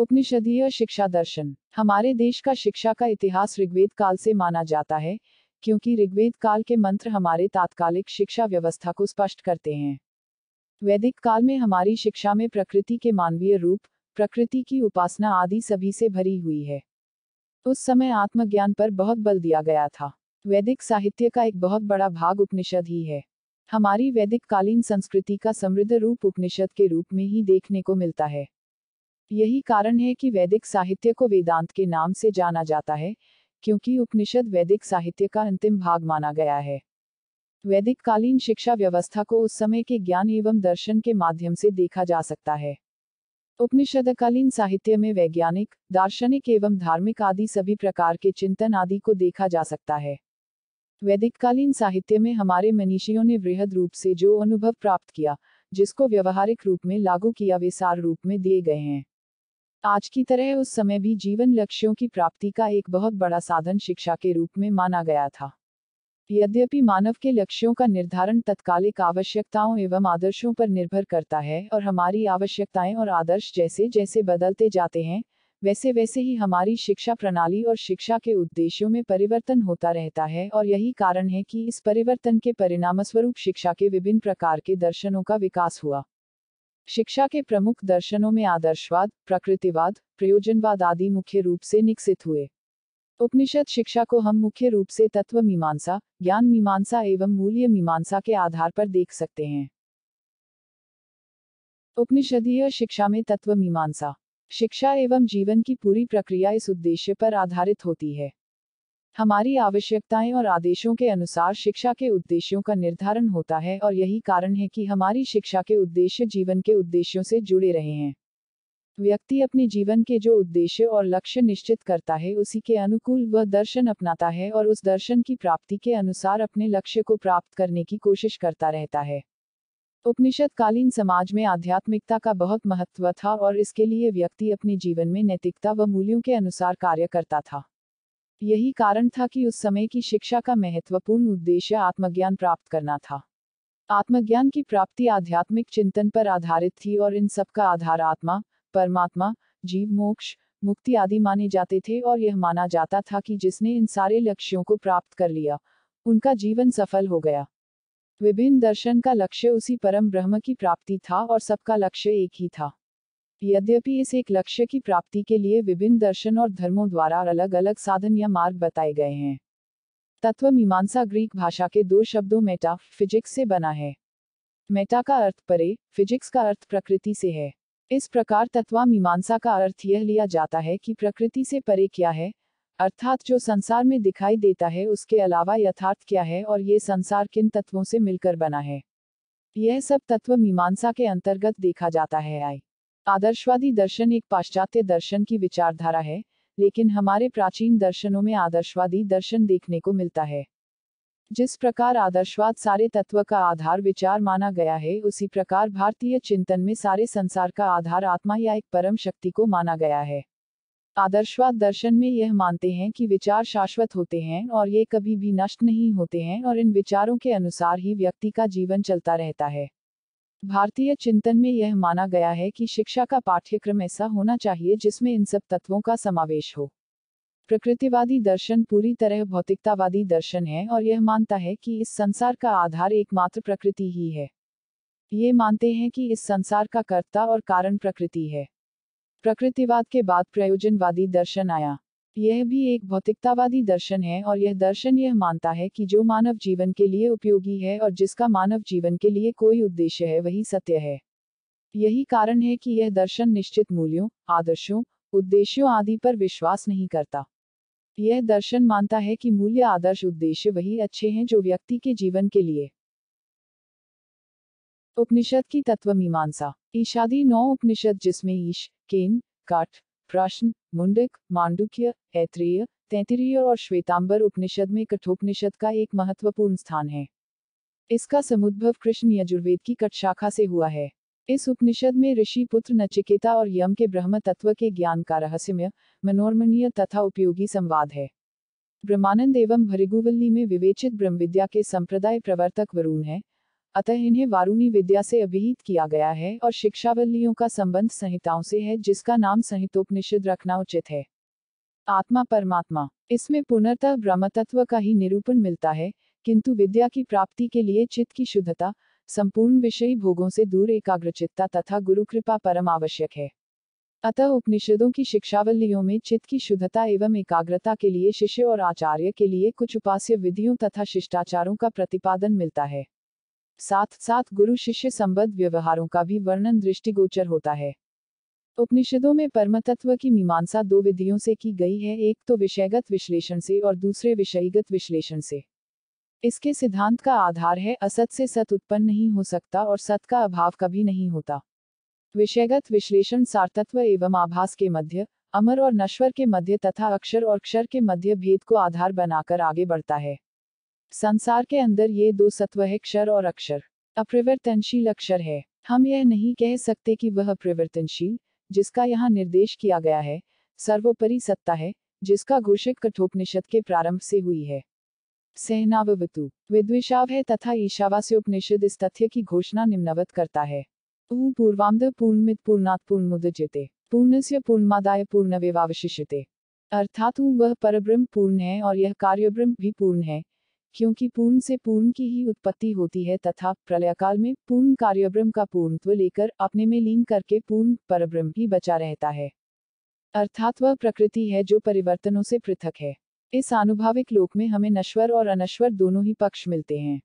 उपनिषदीय शिक्षा दर्शन हमारे देश का शिक्षा का इतिहास ऋग्वेद काल से माना जाता है क्योंकि ऋग्वेद काल के मंत्र हमारे तात्कालिक शिक्षा व्यवस्था को स्पष्ट करते हैं वैदिक काल में हमारी शिक्षा में प्रकृति के मानवीय रूप प्रकृति की उपासना आदि सभी से भरी हुई है उस समय आत्मज्ञान पर बहुत बल दिया गया था वैदिक साहित्य का एक बहुत बड़ा भाग उपनिषद ही है हमारी वैदिक कालीन संस्कृति का समृद्ध रूप उपनिषद के रूप में ही देखने को मिलता है यही कारण है कि वैदिक साहित्य को वेदांत के नाम से जाना जाता है क्योंकि उपनिषद वैदिक साहित्य का अंतिम भाग माना गया है वैदिक कालीन शिक्षा व्यवस्था को उस समय के ज्ञान एवं दर्शन के माध्यम से देखा जा सकता है उपनिषदकालीन साहित्य में वैज्ञानिक दार्शनिक एवं धार्मिक आदि सभी प्रकार के चिंतन आदि को देखा जा सकता है वैदिक कालीन साहित्य में हमारे मनीषियों ने वृहद रूप से जो अनुभव प्राप्त किया जिसको व्यवहारिक रूप में लागू किया वे सार रूप में दिए गए हैं आज की तरह उस समय भी जीवन लक्ष्यों की प्राप्ति का एक बहुत बड़ा साधन शिक्षा के रूप में माना गया था यद्यपि मानव के लक्ष्यों का निर्धारण तत्कालिक आवश्यकताओं एवं आदर्शों पर निर्भर करता है और हमारी आवश्यकताएं और आदर्श जैसे जैसे बदलते जाते हैं वैसे वैसे ही हमारी शिक्षा प्रणाली और शिक्षा के उद्देश्यों में परिवर्तन होता रहता है और यही कारण है कि इस परिवर्तन के परिणामस्वरूप शिक्षा के विभिन्न प्रकार के दर्शनों का विकास हुआ शिक्षा के प्रमुख दर्शनों में आदर्शवाद प्रकृतिवाद प्रयोजनवाद आदि मुख्य रूप से निकसित हुए उपनिषद शिक्षा को हम मुख्य रूप से तत्व मीमांसा ज्ञान मीमांसा एवं मूल्य मीमांसा के आधार पर देख सकते हैं उपनिषदीय शिक्षा में तत्व मीमांसा शिक्षा एवं जीवन की पूरी प्रक्रिया इस उद्देश्य पर आधारित होती है हमारी आवश्यकताएं और आदेशों के अनुसार शिक्षा के उद्देश्यों का निर्धारण होता है और यही कारण है कि हमारी शिक्षा के उद्देश्य जीवन के उद्देश्यों से जुड़े रहे हैं व्यक्ति अपने जीवन के जो उद्देश्य और लक्ष्य निश्चित करता है उसी के अनुकूल वह दर्शन अपनाता है और उस दर्शन की प्राप्ति के अनुसार अपने लक्ष्य को प्राप्त करने की कोशिश करता रहता है उपनिषद कालीन समाज में आध्यात्मिकता का बहुत महत्व था और इसके लिए व्यक्ति अपने जीवन में नैतिकता व मूल्यों के अनुसार कार्य करता था यही कारण था कि उस समय की शिक्षा का महत्वपूर्ण उद्देश्य आत्मज्ञान प्राप्त करना था आत्मज्ञान की प्राप्ति आध्यात्मिक चिंतन पर आधारित थी और इन सब का आधार आत्मा परमात्मा जीव मोक्ष मुक्ति आदि माने जाते थे और यह माना जाता था कि जिसने इन सारे लक्ष्यों को प्राप्त कर लिया उनका जीवन सफल हो गया विभिन्न दर्शन का लक्ष्य उसी परम ब्रह्म की प्राप्ति था और सबका लक्ष्य एक ही था यद्यपि इस एक लक्ष्य की प्राप्ति के लिए विभिन्न दर्शन और धर्मों द्वारा अलग अलग साधन या मार्ग बताए गए हैं तत्व मीमांसा ग्रीक भाषा के दो शब्दों मेटा फिजिक्स से बना है मेटा का अर्थ परे फिजिक्स का अर्थ प्रकृति से है इस प्रकार तत्वा मीमांसा का अर्थ यह लिया जाता है कि प्रकृति से परे क्या है अर्थात जो संसार में दिखाई देता है उसके अलावा यथार्थ क्या है और ये संसार किन तत्वों से मिलकर बना है यह सब तत्व मीमांसा के अंतर्गत देखा जाता है आई आदर्शवादी दर्शन एक पाश्चात्य दर्शन की विचारधारा है लेकिन हमारे प्राचीन दर्शनों में आदर्शवादी दर्शन देखने को मिलता है जिस प्रकार आदर्शवाद सारे तत्व का आधार विचार माना गया है उसी प्रकार भारतीय चिंतन में सारे संसार का आधार आत्मा या एक परम शक्ति को माना गया है आदर्शवाद दर्शन में यह मानते हैं कि विचार शाश्वत होते हैं और ये कभी भी नष्ट नहीं होते हैं और इन विचारों के अनुसार ही व्यक्ति का जीवन चलता रहता है भारतीय चिंतन में यह माना गया है कि शिक्षा का पाठ्यक्रम ऐसा होना चाहिए जिसमें इन सब तत्वों का समावेश हो प्रकृतिवादी दर्शन पूरी तरह भौतिकतावादी दर्शन है और यह मानता है कि इस संसार का आधार एकमात्र प्रकृति ही है ये मानते हैं कि इस संसार का कर्ता और कारण प्रकृति है प्रकृतिवाद के बाद प्रयोजनवादी दर्शन आया यह भी एक भौतिकतावादी दर्शन है और यह दर्शन यह मानता है कि जो मानव जीवन के लिए उपयोगी है और जिसका मानव जीवन के लिए कोई उद्देश्य है वही सत्य है यही कारण है कि यह दर्शन निश्चित मूल्यों आदर्शों उद्देश्यों आदि पर विश्वास नहीं करता यह दर्शन मानता है कि मूल्य आदर्श उद्देश्य वही अच्छे हैं जो व्यक्ति के जीवन के लिए उपनिषद की तत्व मीमांसा ईशादी नौ उपनिषद जिसमें ईश केन काठ प्राशन मुंडक मांडुक्य ऐत्रीय तैतरीय और श्वेतांबर उपनिषद में कठोपनिषद का एक महत्वपूर्ण स्थान है इसका समुद्भव कृष्ण यजुर्वेद की कटशाखा से हुआ है इस उपनिषद में ऋषि पुत्र नचिकेता और यम के ब्रह्म तत्व के ज्ञान का रहस्यमय मनोरमणीय तथा उपयोगी संवाद है ब्रह्मानंद एवं भरिगुवल्ली में विवेचित ब्रह्मविद्या के संप्रदाय प्रवर्तक वरुण है अतः इन्हें वारुणी विद्या से अभिहित किया गया है और शिक्षावलियों का संबंध संहिताओं से है जिसका नाम संहितोपनिषद रखना उचित है आत्मा परमात्मा इसमें पुनर्तः ब्रह्मतत्व का ही निरूपण मिलता है किंतु विद्या की प्राप्ति के लिए चित्त की शुद्धता संपूर्ण विषयी भोगों से दूर एकाग्रचित्ता तथा गुरु कृपा परम आवश्यक है अतः उपनिषदों की शिक्षावल्लियों में चित्त की शुद्धता एवं एकाग्रता के लिए शिष्य और आचार्य के लिए कुछ उपास्य विधियों तथा शिष्टाचारों का प्रतिपादन मिलता है साथ साथ गुरु शिष्य संबद्ध व्यवहारों का भी वर्णन दृष्टिगोचर होता है उपनिषदों में परमतत्व की मीमांसा दो विधियों से की गई है एक तो विषयगत विश्लेषण से और दूसरे विषयगत विश्लेषण से इसके सिद्धांत का आधार है असत से सत उत्पन्न नहीं हो सकता और सत का अभाव कभी नहीं होता विषयगत विश्लेषण सार्थत्व एवं आभास के मध्य अमर और नश्वर के मध्य तथा अक्षर और क्षर के मध्य भेद को आधार बनाकर आगे बढ़ता है संसार के अंदर ये दो सत्व है क्षर और अक्षर अप्रवर्तनशील अक्षर है हम यह नहीं कह सकते कि वह अप्रिवर्तनशील जिसका यहाँ निर्देश किया गया है सर्वोपरि सत्ता है जिसका घोषित कठोपनिषद के प्रारंभ से हुई है सहनावतु विद्विषाव है तथा उपनिषद इस तथ्य की घोषणा निम्नवत करता है ऊ पूर्वामद पूर्णमित पूर्णात पूर्ण से पूर्णमादाय पूर्णवेवावशिषते अर्थात वह परब्रह्म पूर्ण है और यह कार्यब्रह्म भी पूर्ण है क्योंकि पूर्ण से पूर्ण की ही उत्पत्ति होती है तथा प्रलयकाल में पूर्ण कार्यभ्रम का पूर्णत्व लेकर अपने में लीन करके पूर्ण परब्रह्म ही बचा रहता है अर्थात वह प्रकृति है जो परिवर्तनों से पृथक है इस आनुभाविक लोक में हमें नश्वर और अनश्वर दोनों ही पक्ष मिलते हैं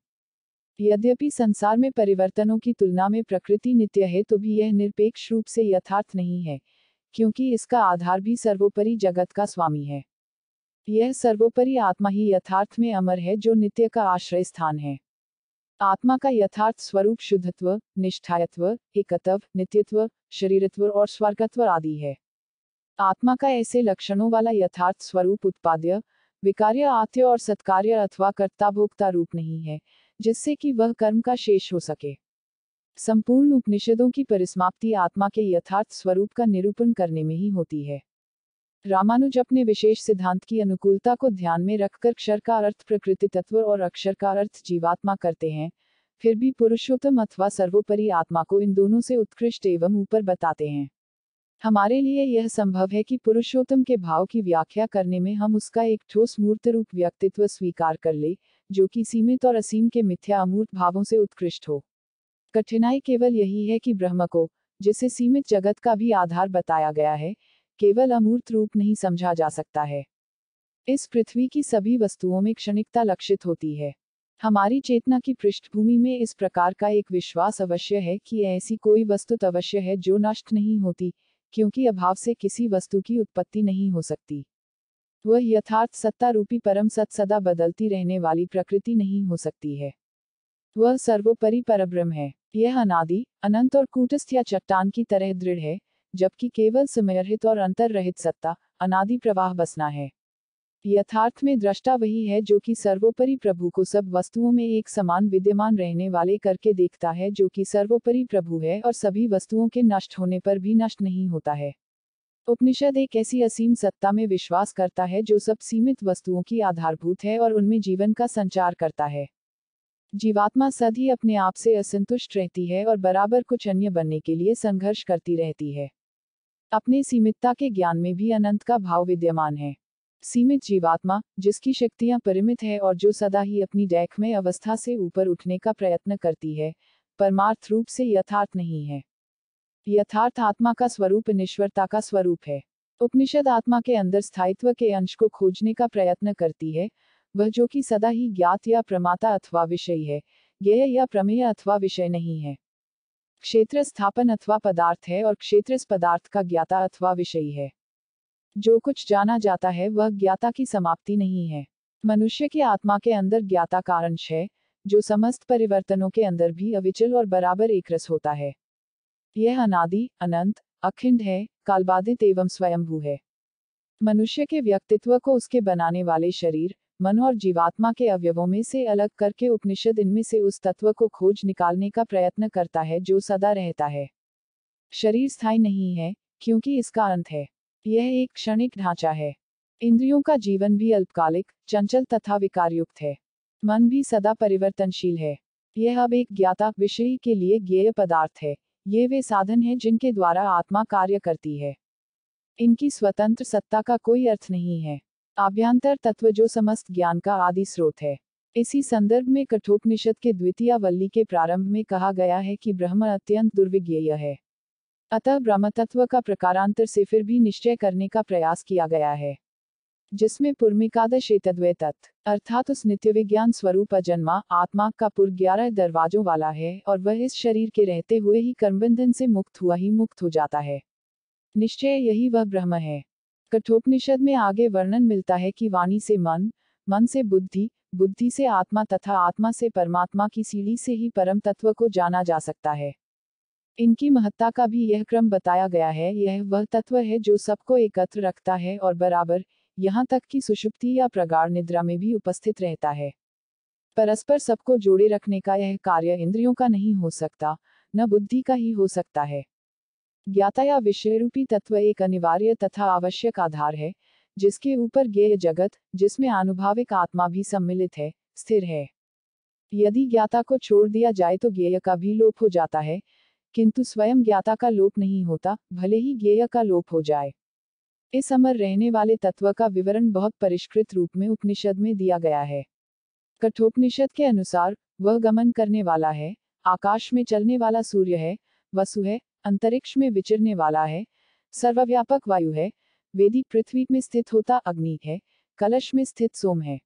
यद्यपि संसार में परिवर्तनों की तुलना में प्रकृति नित्य है तो भी यह निरपेक्ष रूप से यथार्थ नहीं है क्योंकि इसका आधार भी सर्वोपरि जगत का स्वामी है यह सर्वोपरि आत्मा ही यथार्थ में अमर है जो नित्य का आश्रय स्थान है आत्मा का यथार्थ स्वरूप शुद्धत्व निष्ठायत्व एकत्व नित्यत्व शरीरत्व और स्वर्गत्व आदि है आत्मा का ऐसे लक्षणों वाला यथार्थ स्वरूप उत्पाद्य विकार्य आत्य और सत्कार्य अथवा कर्ता भोक्ता रूप नहीं है जिससे कि वह कर्म का शेष हो सके संपूर्ण उपनिषदों की परिसमाप्ति आत्मा के यथार्थ स्वरूप का निरूपण करने में ही होती है रामानुज अपने विशेष सिद्धांत की अनुकूलता को ध्यान में रखकर क्षर का अर्थ प्रकृति तत्व और अक्षर का अर्थ जीवात्मा करते हैं फिर भी पुरुषोत्तम अथवा सर्वोपरि आत्मा को इन दोनों से उत्कृष्ट एवं ऊपर बताते हैं हमारे लिए यह संभव है कि पुरुषोत्तम के भाव की व्याख्या करने में हम उसका एक ठोस मूर्त रूप व्यक्तित्व स्वीकार कर ले जो कि सीमित और असीम के मिथ्या अमूर्त भावों से उत्कृष्ट हो कठिनाई केवल यही है कि ब्रह्म को जिसे सीमित जगत का भी आधार बताया गया है केवल अमूर्त रूप नहीं समझा जा सकता है इस पृथ्वी की सभी वस्तुओं में क्षणिकता लक्षित होती है हमारी चेतना की पृष्ठभूमि में इस प्रकार का एक विश्वास अवश्य है कि ऐसी कोई वस्तु अवश्य है जो नष्ट नहीं होती क्योंकि अभाव से किसी वस्तु की उत्पत्ति नहीं हो सकती वह यथार्थ सत्ता रूपी परम सत सदा बदलती रहने वाली प्रकृति नहीं हो सकती है वह सर्वोपरि परब्रह्म है यह अनादि अनंत और कूटस्थ या चट्टान की तरह दृढ़ है जबकि केवल समयरहित और अंतर रहित सत्ता अनादि प्रवाह बसना है यथार्थ में दृष्टा वही है जो कि सर्वोपरि प्रभु को सब वस्तुओं में एक समान विद्यमान रहने वाले करके देखता है जो कि सर्वोपरि प्रभु है और सभी वस्तुओं के नष्ट होने पर भी नष्ट नहीं होता है उपनिषद एक ऐसी असीम सत्ता में विश्वास करता है जो सब सीमित वस्तुओं की आधारभूत है और उनमें जीवन का संचार करता है जीवात्मा सद ही अपने आप से असंतुष्ट रहती है और बराबर कुछ अन्य बनने के लिए संघर्ष करती रहती है अपने सीमितता के ज्ञान में भी अनंत का भाव विद्यमान है सीमित जीवात्मा जिसकी शक्तियां परिमित है और जो सदा ही अपनी डैख में अवस्था से ऊपर उठने का प्रयत्न करती है परमार्थ रूप से यथार्थ नहीं है यथार्थ आत्मा का स्वरूप निश्वरता का स्वरूप है उपनिषद आत्मा के अंदर स्थायित्व के अंश को खोजने का प्रयत्न करती है वह जो कि सदा ही ज्ञात या प्रमाता अथवा विषय है ज्ञ या प्रमेय अथवा विषय नहीं है क्षेत्र स्थापन अथवा पदार्थ है और क्षेत्र पदार्थ का ज्ञाता अथवा विषयी है जो कुछ जाना जाता है वह ज्ञाता की समाप्ति नहीं है मनुष्य के आत्मा के अंदर ज्ञाता कारंश है जो समस्त परिवर्तनों के अंदर भी अविचल और बराबर एक रस होता है यह अनादि अनंत अखंड है कालबाधित एवं स्वयंभू है मनुष्य के व्यक्तित्व को उसके बनाने वाले शरीर मन और जीवात्मा के अवयवों में से अलग करके उपनिषद इनमें से उस तत्व को खोज निकालने का प्रयत्न करता है जो सदा रहता है शरीर स्थायी नहीं है क्योंकि इसका अंत है यह एक क्षणिक ढांचा है इंद्रियों का जीवन भी अल्पकालिक चंचल तथा विकारयुक्त है मन भी सदा परिवर्तनशील है यह अब एक ज्ञाता विषय के लिए ज्ञेय पदार्थ है ये वे साधन हैं जिनके द्वारा आत्मा कार्य करती है इनकी स्वतंत्र सत्ता का कोई अर्थ नहीं है आभ्यंतर तत्व जो समस्त ज्ञान का आदि स्रोत है इसी संदर्भ में कठोपनिषद के द्वितीय वल्ली के प्रारंभ में कहा गया है कि ब्रह्म अत्यंत दुर्विज्ञेय है अतः ब्रह्म तत्व का प्रकारांतर से फिर भी निश्चय करने का प्रयास किया गया है जिसमें पूर्विकादश एतद्वय तत्व अर्थात उस नित्य विज्ञान स्वरूप अजन्मा आत्मा का पुर ग्यारह दरवाजों वाला है और वह इस शरीर के रहते हुए ही कर्मबंधन से मुक्त हुआ ही मुक्त हो जाता है निश्चय यही वह ब्रह्म है कठोपनिषद में आगे वर्णन मिलता है कि वाणी से मन मन से बुद्धि बुद्धि से आत्मा तथा आत्मा से परमात्मा की सीढ़ी से ही परम तत्व को जाना जा सकता है इनकी महत्ता का भी यह क्रम बताया गया है यह वह तत्व है जो सबको एकत्र रखता है और बराबर यहाँ तक कि सुषुप्ति या प्रगाढ़ निद्रा में भी उपस्थित रहता है परस्पर सबको जोड़े रखने का यह कार्य इंद्रियों का नहीं हो सकता न बुद्धि का ही हो सकता है ज्ञाता या विषयरूपी तत्व एक अनिवार्य तथा आवश्यक आधार है जिसके ऊपर ज्ञेय जगत जिसमें आनुभाविक आत्मा भी सम्मिलित है स्थिर है यदि ज्ञाता को छोड़ दिया जाए तो ज्ञेय का भी लोप हो जाता है किंतु स्वयं ज्ञाता का लोप नहीं होता भले ही ज्ञेय का लोप हो जाए इस अमर रहने वाले तत्व का विवरण बहुत परिष्कृत रूप में उपनिषद में दिया गया है कठोपनिषद के अनुसार वह गमन करने वाला है आकाश में चलने वाला सूर्य है वसु है अंतरिक्ष में विचरने वाला है सर्वव्यापक वायु है वेदी पृथ्वी में स्थित होता अग्नि है कलश में स्थित सोम है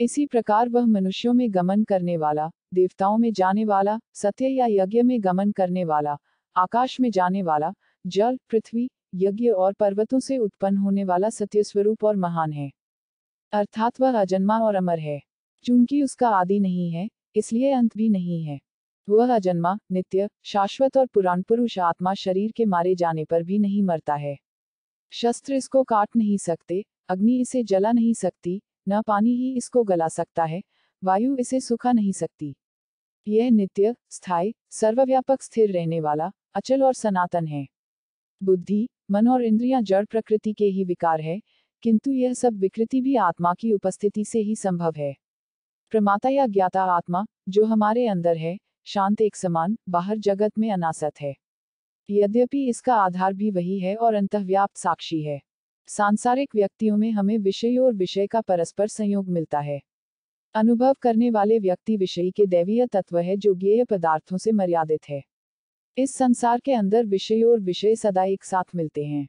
इसी प्रकार वह मनुष्यों में गमन करने वाला देवताओं में जाने वाला सत्य या यज्ञ में गमन करने वाला आकाश में जाने वाला जल पृथ्वी यज्ञ और पर्वतों से उत्पन्न होने वाला सत्य स्वरूप और महान है अर्थात वह अजन्मा और अमर है चूंकि उसका आदि नहीं है इसलिए अंत भी नहीं है वह अजन्मा नित्य शाश्वत और पुराण पुरुष आत्मा शरीर के मारे जाने पर भी नहीं मरता है शस्त्र इसको काट नहीं सकते अग्नि इसे जला नहीं सकती न पानी ही इसको गला सकता है वायु इसे सुखा नहीं सकती यह नित्य स्थायी सर्वव्यापक स्थिर रहने वाला अचल और सनातन है बुद्धि मन और इंद्रियां जड़ प्रकृति के ही विकार है किंतु यह सब विकृति भी आत्मा की उपस्थिति से ही संभव है प्रमाता या ज्ञाता आत्मा जो हमारे अंदर है शांत एक समान बाहर जगत में अनासत है यद्यपि इसका आधार भी वही है और अंतव्याप्त साक्षी है सांसारिक व्यक्तियों में हमें विषय और विषय का परस्पर संयोग मिलता है अनुभव करने वाले व्यक्ति विषयी के दैवीय तत्व है जो ज्ञेय पदार्थों से मर्यादित है इस संसार के अंदर विषय और विषय सदा एक साथ मिलते हैं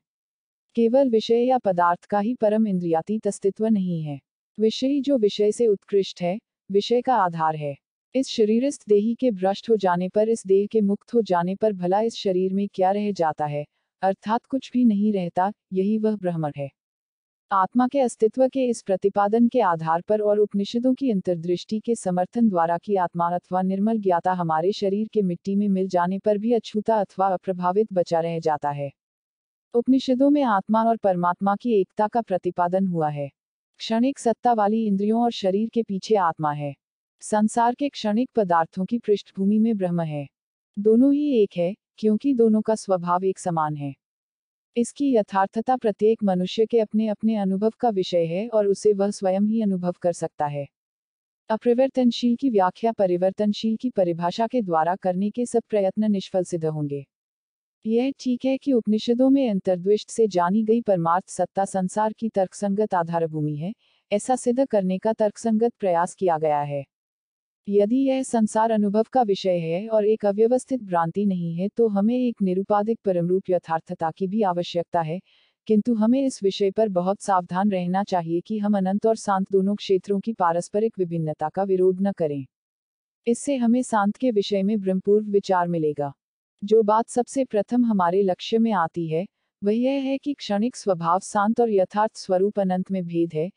केवल विषय या पदार्थ का ही परम इंद्रियातीत अस्तित्व नहीं है विषयी जो विषय से उत्कृष्ट है विषय का आधार है इस शरीरस्थ देही के भ्रष्ट हो जाने पर इस देह के मुक्त हो जाने पर भला इस शरीर में क्या रह जाता है अर्थात कुछ भी नहीं रहता यही वह ब्रह्म है आत्मा के अस्तित्व के इस प्रतिपादन के आधार पर और उपनिषदों की अंतर्दृष्टि के समर्थन द्वारा की आत्मा अथवा निर्मल ज्ञाता हमारे शरीर के मिट्टी में मिल जाने पर भी अछूता अथवा अप्रभावित बचा रह जाता है उपनिषदों में आत्मा और परमात्मा की एकता का प्रतिपादन हुआ है क्षणिक सत्ता वाली इंद्रियों और शरीर के पीछे आत्मा है संसार के क्षणिक पदार्थों की पृष्ठभूमि में ब्रह्म है दोनों ही एक है क्योंकि दोनों का स्वभाव एक समान है इसकी यथार्थता प्रत्येक मनुष्य के अपने अपने अनुभव का विषय है और उसे वह स्वयं ही अनुभव कर सकता है अपरिवर्तनशील की व्याख्या परिवर्तनशील की परिभाषा के द्वारा करने के सब प्रयत्न निष्फल सिद्ध होंगे यह ठीक है कि उपनिषदों में अंतर्द्विष्ट से जानी गई परमार्थ सत्ता संसार की तर्कसंगत आधारभूमि है ऐसा सिद्ध करने का तर्कसंगत प्रयास किया गया है यदि यह संसार अनुभव का विषय है और एक अव्यवस्थित भ्रांति नहीं है तो हमें एक निरुपाधिक परमरूप यथार्थता की भी आवश्यकता है किंतु हमें इस विषय पर बहुत सावधान रहना चाहिए कि हम अनंत और शांत दोनों क्षेत्रों की पारस्परिक विभिन्नता का विरोध न करें इससे हमें शांत के विषय में ब्रह्मपूर्व विचार मिलेगा जो बात सबसे प्रथम हमारे लक्ष्य में आती है वह यह है कि क्षणिक स्वभाव शांत और यथार्थ स्वरूप अनंत में भेद है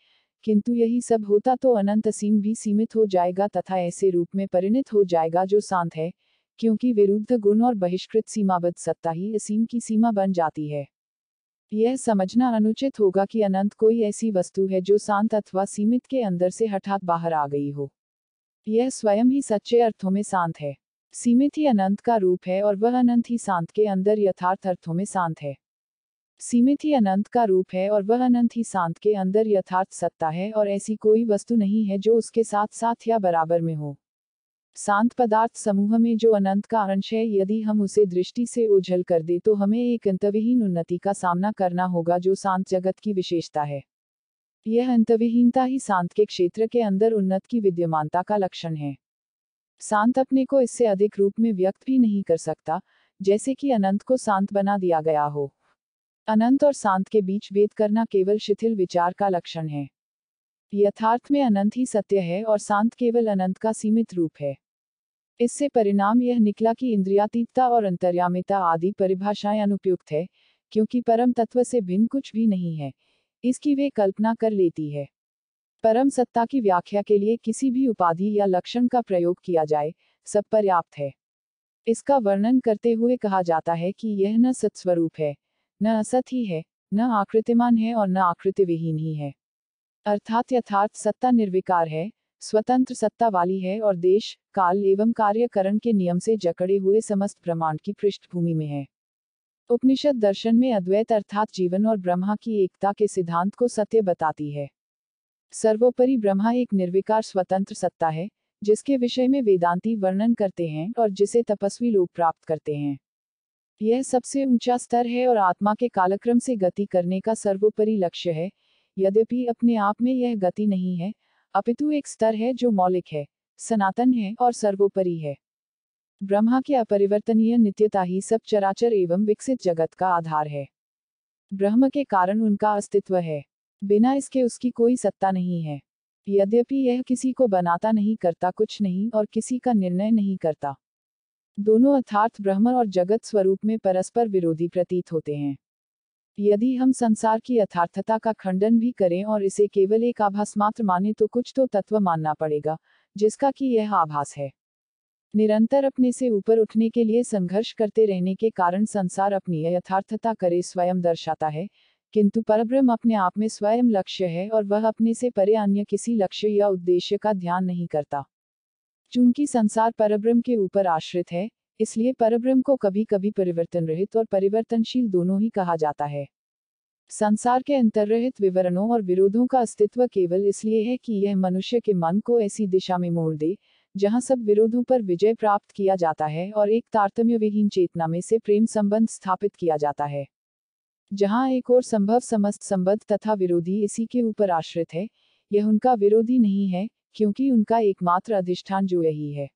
किंतु यही सब होता तो अनंत असीम भी सीमित हो जाएगा तथा ऐसे रूप में परिणित हो जाएगा जो शांत है क्योंकि विरुद्ध गुण और बहिष्कृत सीमाबद्ध सत्ता ही असीम की सीमा बन जाती है यह समझना अनुचित होगा कि अनंत कोई ऐसी वस्तु है जो शांत अथवा सीमित के अंदर से हठात बाहर आ गई हो यह स्वयं ही सच्चे अर्थों में शांत है सीमित ही अनंत का रूप है और वह अनंत ही शांत के अंदर यथार्थ अर्थों में शांत है सीमित ही अनंत का रूप है और वह अनंत ही शांत के अंदर यथार्थ सत्ता है और ऐसी कोई वस्तु नहीं है जो उसके साथ साथ या बराबर में हो शांत पदार्थ समूह में जो अनंत का अंश है यदि हम उसे दृष्टि से ओझल कर दे तो हमें एक अंतविहीन उन्नति का सामना करना होगा जो शांत जगत की विशेषता है यह अंतविहीनता ही शांत के क्षेत्र के अंदर उन्नत की विद्यमानता का लक्षण है शांत अपने को इससे अधिक रूप में व्यक्त भी नहीं कर सकता जैसे कि अनंत को शांत बना दिया गया हो अनंत और शांत के बीच वेद करना केवल शिथिल विचार का लक्षण है यथार्थ में अनंत ही सत्य है और शांत केवल अनंत का सीमित रूप है इससे परिणाम यह निकला कि इंद्रियातीतता और अंतर्यामिता आदि परिभाषाएं अनुपयुक्त है क्योंकि परम तत्व से भिन्न कुछ भी नहीं है इसकी वे कल्पना कर लेती है परम सत्ता की व्याख्या के लिए किसी भी उपाधि या लक्षण का प्रयोग किया जाए सब पर्याप्त है इसका वर्णन करते हुए कहा जाता है कि यह न सत्स्वरूप है न असत ही है न आकृतिमान है और न आकृति विहीन ही है अर्थात यथार्थ सत्ता निर्विकार है स्वतंत्र सत्ता वाली है और देश काल एवं कार्यकरण के नियम से जकड़े हुए समस्त ब्रह्मांड की पृष्ठभूमि में है उपनिषद दर्शन में अद्वैत अर्थात जीवन और ब्रह्मा की एकता के सिद्धांत को सत्य बताती है सर्वोपरि ब्रह्मा एक निर्विकार स्वतंत्र सत्ता है जिसके विषय में वेदांती वर्णन करते हैं और जिसे तपस्वी लोग प्राप्त करते हैं यह सबसे ऊंचा स्तर है और आत्मा के कालक्रम से गति करने का सर्वोपरि लक्ष्य है यद्यपि अपने आप में यह गति नहीं है अपितु एक स्तर है जो मौलिक है सनातन है और सर्वोपरि है ब्रह्मा के अपरिवर्तनीय नित्यता ही सब चराचर एवं विकसित जगत का आधार है ब्रह्म के कारण उनका अस्तित्व है बिना इसके उसकी कोई सत्ता नहीं है यद्यपि यह किसी को बनाता नहीं करता कुछ नहीं और किसी का निर्णय नहीं करता दोनों अर्थार्थ ब्रह्म और जगत स्वरूप में परस्पर विरोधी प्रतीत होते हैं यदि हम संसार की यथार्थता का खंडन भी करें और इसे केवल एक आभास मात्र माने तो कुछ तो तत्व मानना पड़ेगा जिसका कि यह आभास है निरंतर अपने से ऊपर उठने के लिए संघर्ष करते रहने के कारण संसार अपनी यथार्थता करे स्वयं दर्शाता है किंतु परब्रह्म अपने आप में स्वयं लक्ष्य है और वह अपने से परे अन्य किसी लक्ष्य या उद्देश्य का ध्यान नहीं करता चूंकि संसार परब्रह्म के ऊपर आश्रित है इसलिए परब्रह्म को कभी कभी परिवर्तन रहित और परिवर्तनशील दोनों ही कहा जाता है संसार के अंतर्रहित विवरणों और विरोधों का अस्तित्व केवल इसलिए है कि यह मनुष्य के मन को ऐसी दिशा में मोड़ दे जहां सब विरोधों पर विजय प्राप्त किया जाता है और एक तारतम्य विहीन चेतना में से प्रेम संबंध स्थापित किया जाता है जहां एक और संभव समस्त संबद्ध तथा विरोधी इसी के ऊपर आश्रित है यह उनका विरोधी नहीं है क्योंकि उनका एकमात्र अधिष्ठान जो यही है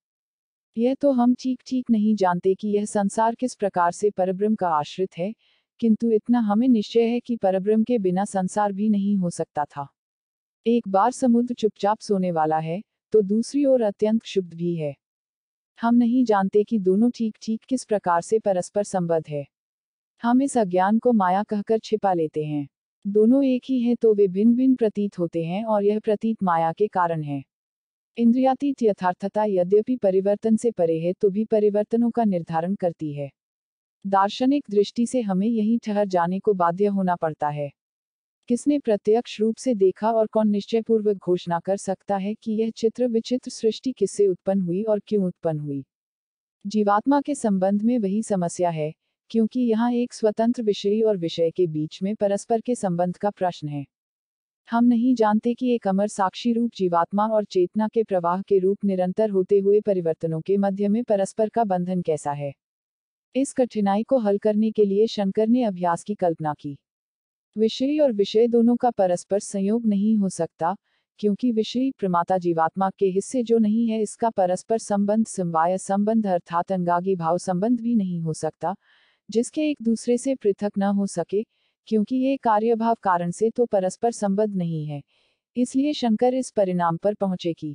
यह तो हम ठीक ठीक नहीं जानते कि यह संसार किस प्रकार से परब्रह्म का आश्रित है किंतु इतना हमें निश्चय है कि परब्रह्म के बिना संसार भी नहीं हो सकता था एक बार समुद्र चुपचाप सोने वाला है तो दूसरी ओर अत्यंत क्षुब्ध भी है हम नहीं जानते कि दोनों ठीक ठीक किस प्रकार से परस्पर संबद्ध है हम इस अज्ञान को माया कहकर छिपा लेते हैं दोनों एक ही हैं तो वे भिन्न भिन्न प्रतीत होते हैं और यह प्रतीत माया के कारण है इंद्रियातीत यथार्थता यद्यपि परिवर्तन से परे है तो भी परिवर्तनों का निर्धारण करती है दार्शनिक दृष्टि से हमें यही ठहर जाने को बाध्य होना पड़ता है किसने प्रत्यक्ष रूप से देखा और कौन निश्चयपूर्वक घोषणा कर सकता है कि यह चित्र विचित्र सृष्टि किससे उत्पन्न हुई और क्यों उत्पन्न हुई जीवात्मा के संबंध में वही समस्या है क्योंकि यहाँ एक स्वतंत्र विषयी और विषय के बीच में परस्पर के संबंध का प्रश्न है हम नहीं जानते कि एक अमर साक्षी रूप जीवात्मा और चेतना के प्रवाह के रूप निरंतर होते हुए परिवर्तनों के मध्य में परस्पर का बंधन कैसा है इस कठिनाई को हल करने के लिए शंकर ने अभ्यास की कल्पना की विषय और विषय दोनों का परस्पर संयोग नहीं हो सकता क्योंकि विषय प्रमाता जीवात्मा के हिस्से जो नहीं है इसका परस्पर संबंध समवाय संबंध अर्थात अंगागी भाव संबंध भी नहीं हो सकता जिसके एक दूसरे से पृथक न हो सके क्योंकि ये कार्यभाव कारण से तो परस्पर संबद्ध नहीं है इसलिए शंकर इस परिणाम पर पहुंचे कि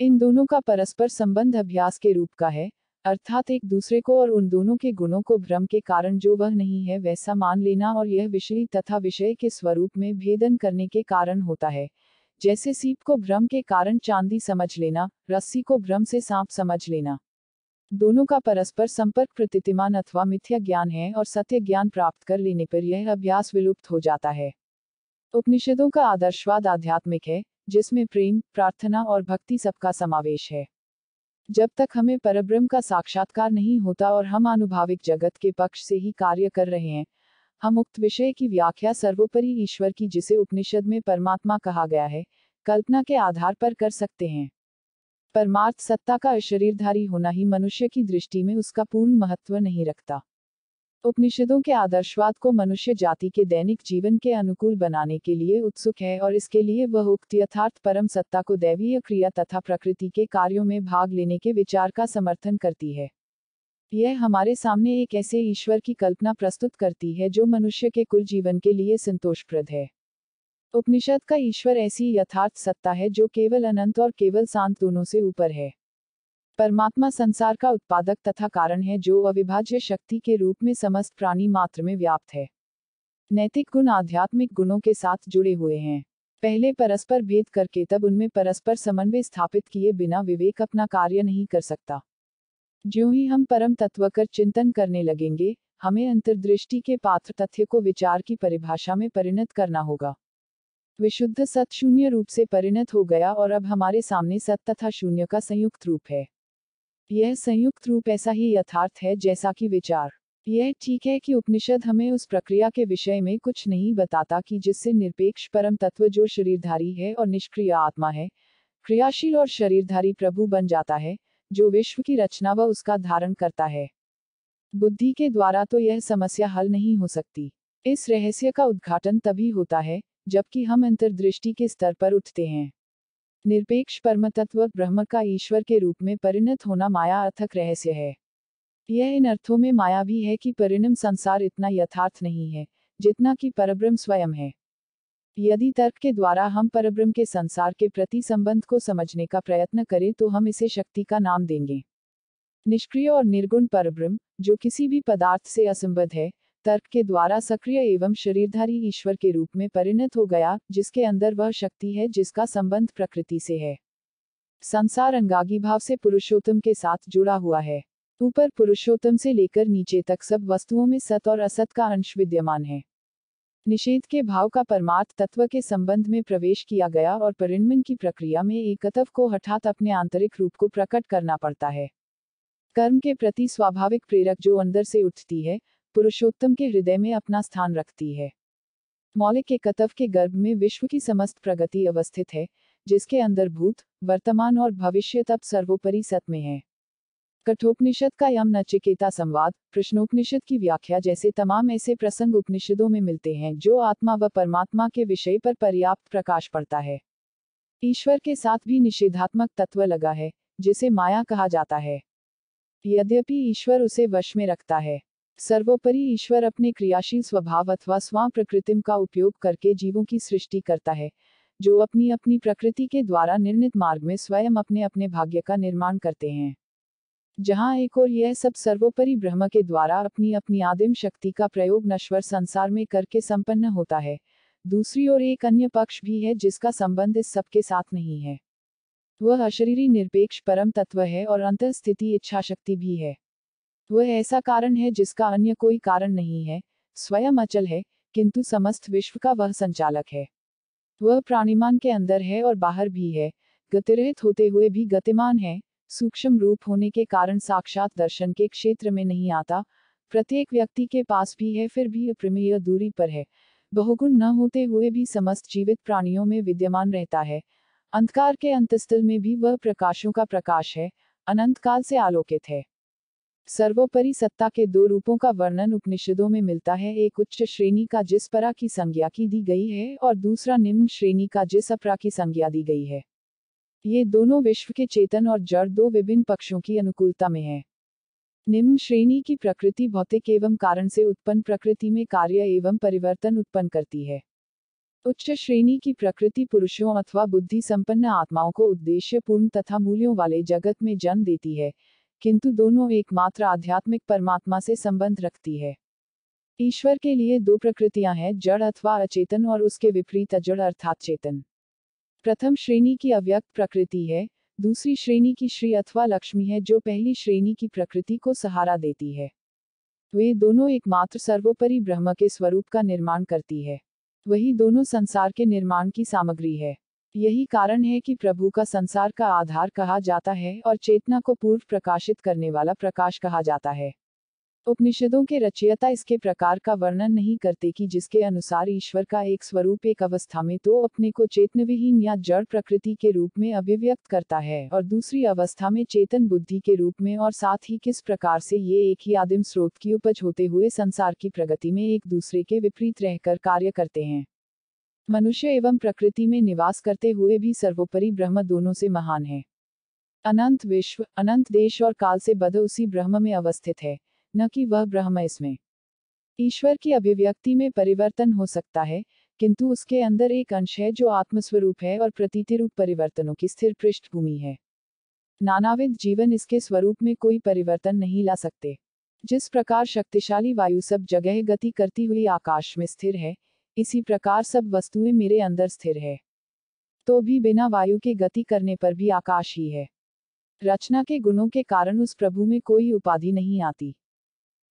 इन दोनों का परस्पर संबंध अभ्यास के रूप का है अर्थात एक दूसरे को और उन दोनों के गुणों को भ्रम के कारण जो वह नहीं है वैसा मान लेना और यह विषय तथा विषय के स्वरूप में भेदन करने के कारण होता है जैसे सीप को भ्रम के कारण चांदी समझ लेना रस्सी को भ्रम से सांप समझ लेना दोनों का परस्पर संपर्क प्रतितिमान अथवा मिथ्या ज्ञान है और सत्य ज्ञान प्राप्त कर लेने पर यह अभ्यास विलुप्त हो जाता है उपनिषदों का आदर्शवाद आध्यात्मिक है जिसमें प्रेम प्रार्थना और भक्ति सबका समावेश है जब तक हमें परब्रह्म का साक्षात्कार नहीं होता और हम आनुभाविक जगत के पक्ष से ही कार्य कर रहे हैं हम उक्त विषय की व्याख्या सर्वोपरि ईश्वर की जिसे उपनिषद में परमात्मा कहा गया है कल्पना के आधार पर कर सकते हैं परमार्थ सत्ता का शरीरधारी होना ही मनुष्य की दृष्टि में उसका पूर्ण महत्व नहीं रखता उपनिषदों के आदर्शवाद को मनुष्य जाति के दैनिक जीवन के अनुकूल बनाने के लिए उत्सुक है और इसके लिए वह उक्त यथार्थ परम सत्ता को दैवीय क्रिया तथा प्रकृति के कार्यों में भाग लेने के विचार का समर्थन करती है यह हमारे सामने एक ऐसे ईश्वर की कल्पना प्रस्तुत करती है जो मनुष्य के कुल जीवन के लिए संतोषप्रद है उपनिषद का ईश्वर ऐसी यथार्थ सत्ता है जो केवल अनंत और केवल शांत दोनों से ऊपर है परमात्मा संसार का उत्पादक तथा कारण है जो अविभाज्य शक्ति के रूप में समस्त प्राणी मात्र में व्याप्त है नैतिक गुण आध्यात्मिक गुणों के साथ जुड़े हुए हैं पहले परस्पर भेद करके तब उनमें परस्पर समन्वय स्थापित किए बिना विवेक अपना कार्य नहीं कर सकता ज्यों ही हम परम तत्व कर चिंतन करने लगेंगे हमें अंतर्दृष्टि के पात्र तथ्य को विचार की परिभाषा में परिणत करना होगा विशुद्ध सत शून्य रूप से परिणत हो गया और अब हमारे सामने सत तथा शून्य का संयुक्त रूप है यह संयुक्त रूप ऐसा ही यथार्थ है जैसा कि विचार यह ठीक है कि उपनिषद हमें उस प्रक्रिया के विषय में कुछ नहीं बताता कि जिससे निरपेक्ष परम तत्व जो शरीरधारी है और निष्क्रिय आत्मा है क्रियाशील और शरीरधारी प्रभु बन जाता है जो विश्व की रचना व उसका धारण करता है बुद्धि के द्वारा तो यह समस्या हल नहीं हो सकती इस रहस्य का उद्घाटन तभी होता है जबकि हम अंतर्दृष्टि के स्तर पर उठते हैं निरपेक्ष परमतत्व ब्रह्म का ईश्वर के रूप में परिणत होना माया अथक रहस्य है यह इन अर्थों में माया भी है कि परिणम संसार इतना यथार्थ नहीं है जितना कि परब्रह्म स्वयं है यदि तर्क के द्वारा हम परब्रह्म के संसार के प्रति संबंध को समझने का प्रयत्न करें तो हम इसे शक्ति का नाम देंगे निष्क्रिय और निर्गुण परब्रह्म जो किसी भी पदार्थ से असंबद्ध है तर्क के द्वारा सक्रिय एवं शरीरधारी ईश्वर के रूप में परिणत हो गया जिसके अंदर वह शक्ति है जिसका संबंध प्रकृति से है संसार अंगागी भाव से पुरुषोत्तम के साथ जुड़ा हुआ है ऊपर पुरुषोत्तम से लेकर नीचे तक सब वस्तुओं में सत और असत का अंश विद्यमान है निषेध के भाव का परमार्थ तत्व के संबंध में प्रवेश किया गया और परिणमन की प्रक्रिया में एकत्व को हठात अपने आंतरिक रूप को प्रकट करना पड़ता है कर्म के प्रति स्वाभाविक प्रेरक जो अंदर से उठती है पुरुषोत्तम के हृदय में अपना स्थान रखती है मौलिक के कतव के गर्भ में विश्व की समस्त प्रगति अवस्थित है जिसके अंदर भूत वर्तमान और भविष्य तब सर्वोपरि सत में है कठोपनिषद का यम नचिकेता संवाद प्रश्नोपनिषद की व्याख्या जैसे तमाम ऐसे प्रसंग उपनिषदों में मिलते हैं जो आत्मा व परमात्मा के विषय पर पर्याप्त प्रकाश पड़ता है ईश्वर के साथ भी निषेधात्मक तत्व लगा है जिसे माया कहा जाता है यद्यपि ईश्वर उसे वश में रखता है सर्वोपरि ईश्वर अपने क्रियाशील स्वभाव अथवा स्वा प्रकृतिम का उपयोग करके जीवों की सृष्टि करता है जो अपनी अपनी प्रकृति के द्वारा निर्णित मार्ग में स्वयं अपने अपने भाग्य का निर्माण करते हैं जहाँ एक और यह सब सर्वोपरि ब्रह्म के द्वारा अपनी अपनी आदिम शक्ति का प्रयोग नश्वर संसार में करके संपन्न होता है दूसरी ओर एक अन्य पक्ष भी है जिसका संबंध इस सबके साथ नहीं है वह अशरीरी निरपेक्ष परम तत्व है और अंतर स्थिति इच्छा शक्ति भी है वह ऐसा कारण है जिसका अन्य कोई कारण नहीं है स्वयं अचल है किंतु समस्त विश्व का वह संचालक है वह प्राणिमान के अंदर है और बाहर भी है गतिरहित होते हुए भी गतिमान है सूक्ष्म रूप होने के कारण साक्षात दर्शन के क्षेत्र में नहीं आता प्रत्येक व्यक्ति के पास भी है फिर भी अप्रमेय दूरी पर है बहुगुण न होते हुए भी समस्त जीवित प्राणियों में विद्यमान रहता है अंधकार के अंतस्थल में भी वह प्रकाशों का प्रकाश है अनंत काल से आलोकित है सर्वोपरि सत्ता के दो रूपों का वर्णन उपनिषदों में मिलता है एक उच्च श्रेणी का जिस परा की संज्ञा की दी गई है और दूसरा निम्न श्रेणी का जिस अपरा की संज्ञा दी गई है ये दोनों विश्व के चेतन और जड़ दो विभिन्न पक्षों की अनुकूलता में है निम्न श्रेणी की प्रकृति भौतिक एवं कारण से उत्पन्न प्रकृति में कार्य एवं परिवर्तन उत्पन्न करती है उच्च श्रेणी की प्रकृति पुरुषों अथवा बुद्धि संपन्न आत्माओं को उद्देश्य पूर्ण तथा मूल्यों वाले जगत में जन्म देती है किंतु दोनों एकमात्र आध्यात्मिक परमात्मा से संबंध रखती है ईश्वर के लिए दो प्रकृतियां हैं जड़ अथवा अचेतन और उसके विपरीत अजड़ अर्थात चेतन प्रथम श्रेणी की अव्यक्त प्रकृति है दूसरी श्रेणी की श्री अथवा लक्ष्मी है जो पहली श्रेणी की प्रकृति को सहारा देती है वे दोनों एकमात्र सर्वोपरि ब्रह्म के स्वरूप का निर्माण करती है वही दोनों संसार के निर्माण की सामग्री है यही कारण है कि प्रभु का संसार का आधार कहा जाता है और चेतना को पूर्व प्रकाशित करने वाला प्रकाश कहा जाता है उपनिषदों के रचयिता इसके प्रकार का वर्णन नहीं करते कि जिसके अनुसार ईश्वर का एक स्वरूप एक अवस्था में तो अपने को चेतनविहीन या जड़ प्रकृति के रूप में अभिव्यक्त करता है और दूसरी अवस्था में चेतन बुद्धि के रूप में और साथ ही किस प्रकार से ये एक ही आदिम स्रोत की उपज होते हुए संसार की प्रगति में एक दूसरे के विपरीत रहकर कार्य करते हैं मनुष्य एवं प्रकृति में निवास करते हुए भी सर्वोपरि ब्रह्म दोनों से महान है अनंत विश्व अनंत देश और काल से बध उसी ब्रह्म में अवस्थित है न कि वह ब्रह्म इसमें ईश्वर की अभिव्यक्ति में परिवर्तन हो सकता है किंतु उसके अंदर एक अंश है जो आत्मस्वरूप है और प्रतीतिरूप परिवर्तनों की स्थिर पृष्ठभूमि है नानाविध जीवन इसके स्वरूप में कोई परिवर्तन नहीं ला सकते जिस प्रकार शक्तिशाली वायु सब जगह गति करती हुई आकाश में स्थिर है इसी प्रकार सब वस्तुएं मेरे अंदर स्थिर है तो भी बिना वायु के गति करने पर भी आकाश ही है रचना के गुणों के कारण उस प्रभु में कोई उपाधि नहीं आती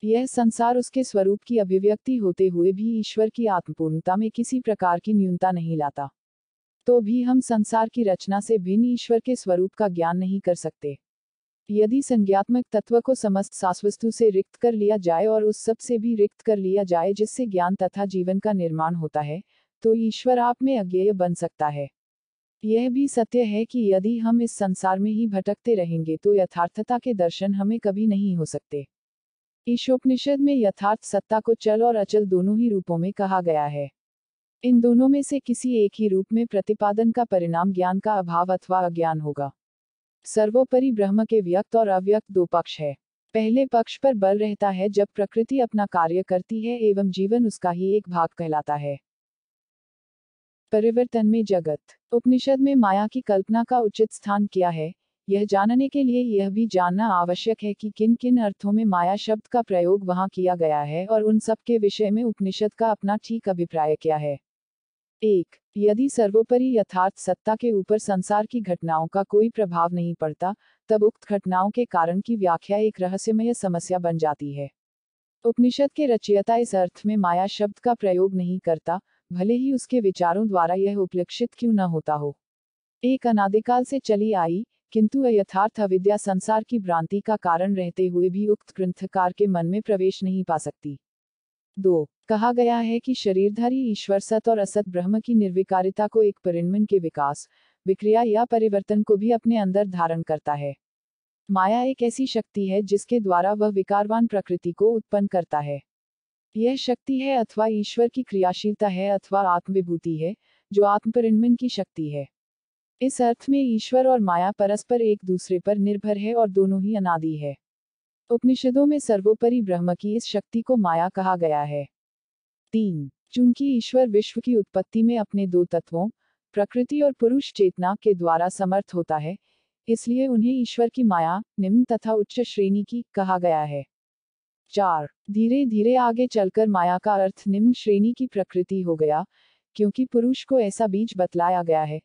यह संसार उसके स्वरूप की अभिव्यक्ति होते हुए भी ईश्वर की आत्मपूर्णता में किसी प्रकार की न्यूनता नहीं लाता तो भी हम संसार की रचना से भिन्न ईश्वर के स्वरूप का ज्ञान नहीं कर सकते यदि संज्ञात्मक तत्व को समस्त सास्वस्तु से रिक्त कर लिया जाए और उस सब से भी रिक्त कर लिया जाए जिससे ज्ञान तथा जीवन का निर्माण होता है तो ईश्वर आप में अज्ञेय बन सकता है यह भी सत्य है कि यदि हम इस संसार में ही भटकते रहेंगे तो यथार्थता के दर्शन हमें कभी नहीं हो सकते ईशोपनिषद में यथार्थ सत्ता को चल और अचल दोनों ही रूपों में कहा गया है इन दोनों में से किसी एक ही रूप में प्रतिपादन का परिणाम ज्ञान का अभाव अथवा अज्ञान होगा सर्वोपरि ब्रह्म के व्यक्त और अव्यक्त दो पक्ष है पहले पक्ष पर बल रहता है जब प्रकृति अपना कार्य करती है एवं जीवन उसका ही एक भाग कहलाता है परिवर्तन में जगत उपनिषद में माया की कल्पना का उचित स्थान क्या है यह जानने के लिए यह भी जानना आवश्यक है कि किन किन अर्थों में माया शब्द का प्रयोग वहां किया गया है और उन सब के विषय में उपनिषद का अपना ठीक अभिप्राय क्या है एक यदि सर्वोपरि यथार्थ सत्ता के ऊपर संसार की घटनाओं का कोई प्रभाव नहीं पड़ता तब उक्त घटनाओं के कारण की व्याख्या एक रहस्यमय समस्या बन जाती है उपनिषद के रचयिता इस अर्थ में माया शब्द का प्रयोग नहीं करता भले ही उसके विचारों द्वारा यह उपलक्षित क्यों न होता हो एक अनादिकाल से चली आई किंतु यथार्थ अविद्या संसार की भ्रांति का कारण रहते हुए भी उक्त ग्रंथकार के मन में प्रवेश नहीं पा सकती दो कहा गया है कि शरीरधारी ईश्वर सत और असत ब्रह्म की निर्विकारिता को एक परिणमन के विकास विक्रिया या परिवर्तन को भी अपने अंदर धारण करता है माया एक ऐसी शक्ति है जिसके द्वारा वह विकारवान प्रकृति को उत्पन्न करता है यह शक्ति है अथवा ईश्वर की क्रियाशीलता है अथवा आत्मविभूति है जो आत्मपरिणमन की शक्ति है इस अर्थ में ईश्वर और माया परस्पर एक दूसरे पर निर्भर है और दोनों ही अनादि है उपनिषदों में सर्वोपरि ब्रह्म की इस शक्ति को माया कहा गया है तीन चूंकि ईश्वर विश्व की उत्पत्ति में अपने दो तत्वों प्रकृति और पुरुष चेतना के द्वारा समर्थ होता है इसलिए उन्हें ईश्वर की माया निम्न तथा उच्च श्रेणी की कहा गया है चार धीरे धीरे आगे चलकर माया का अर्थ निम्न श्रेणी की प्रकृति हो गया क्योंकि पुरुष को ऐसा बीज बतलाया गया है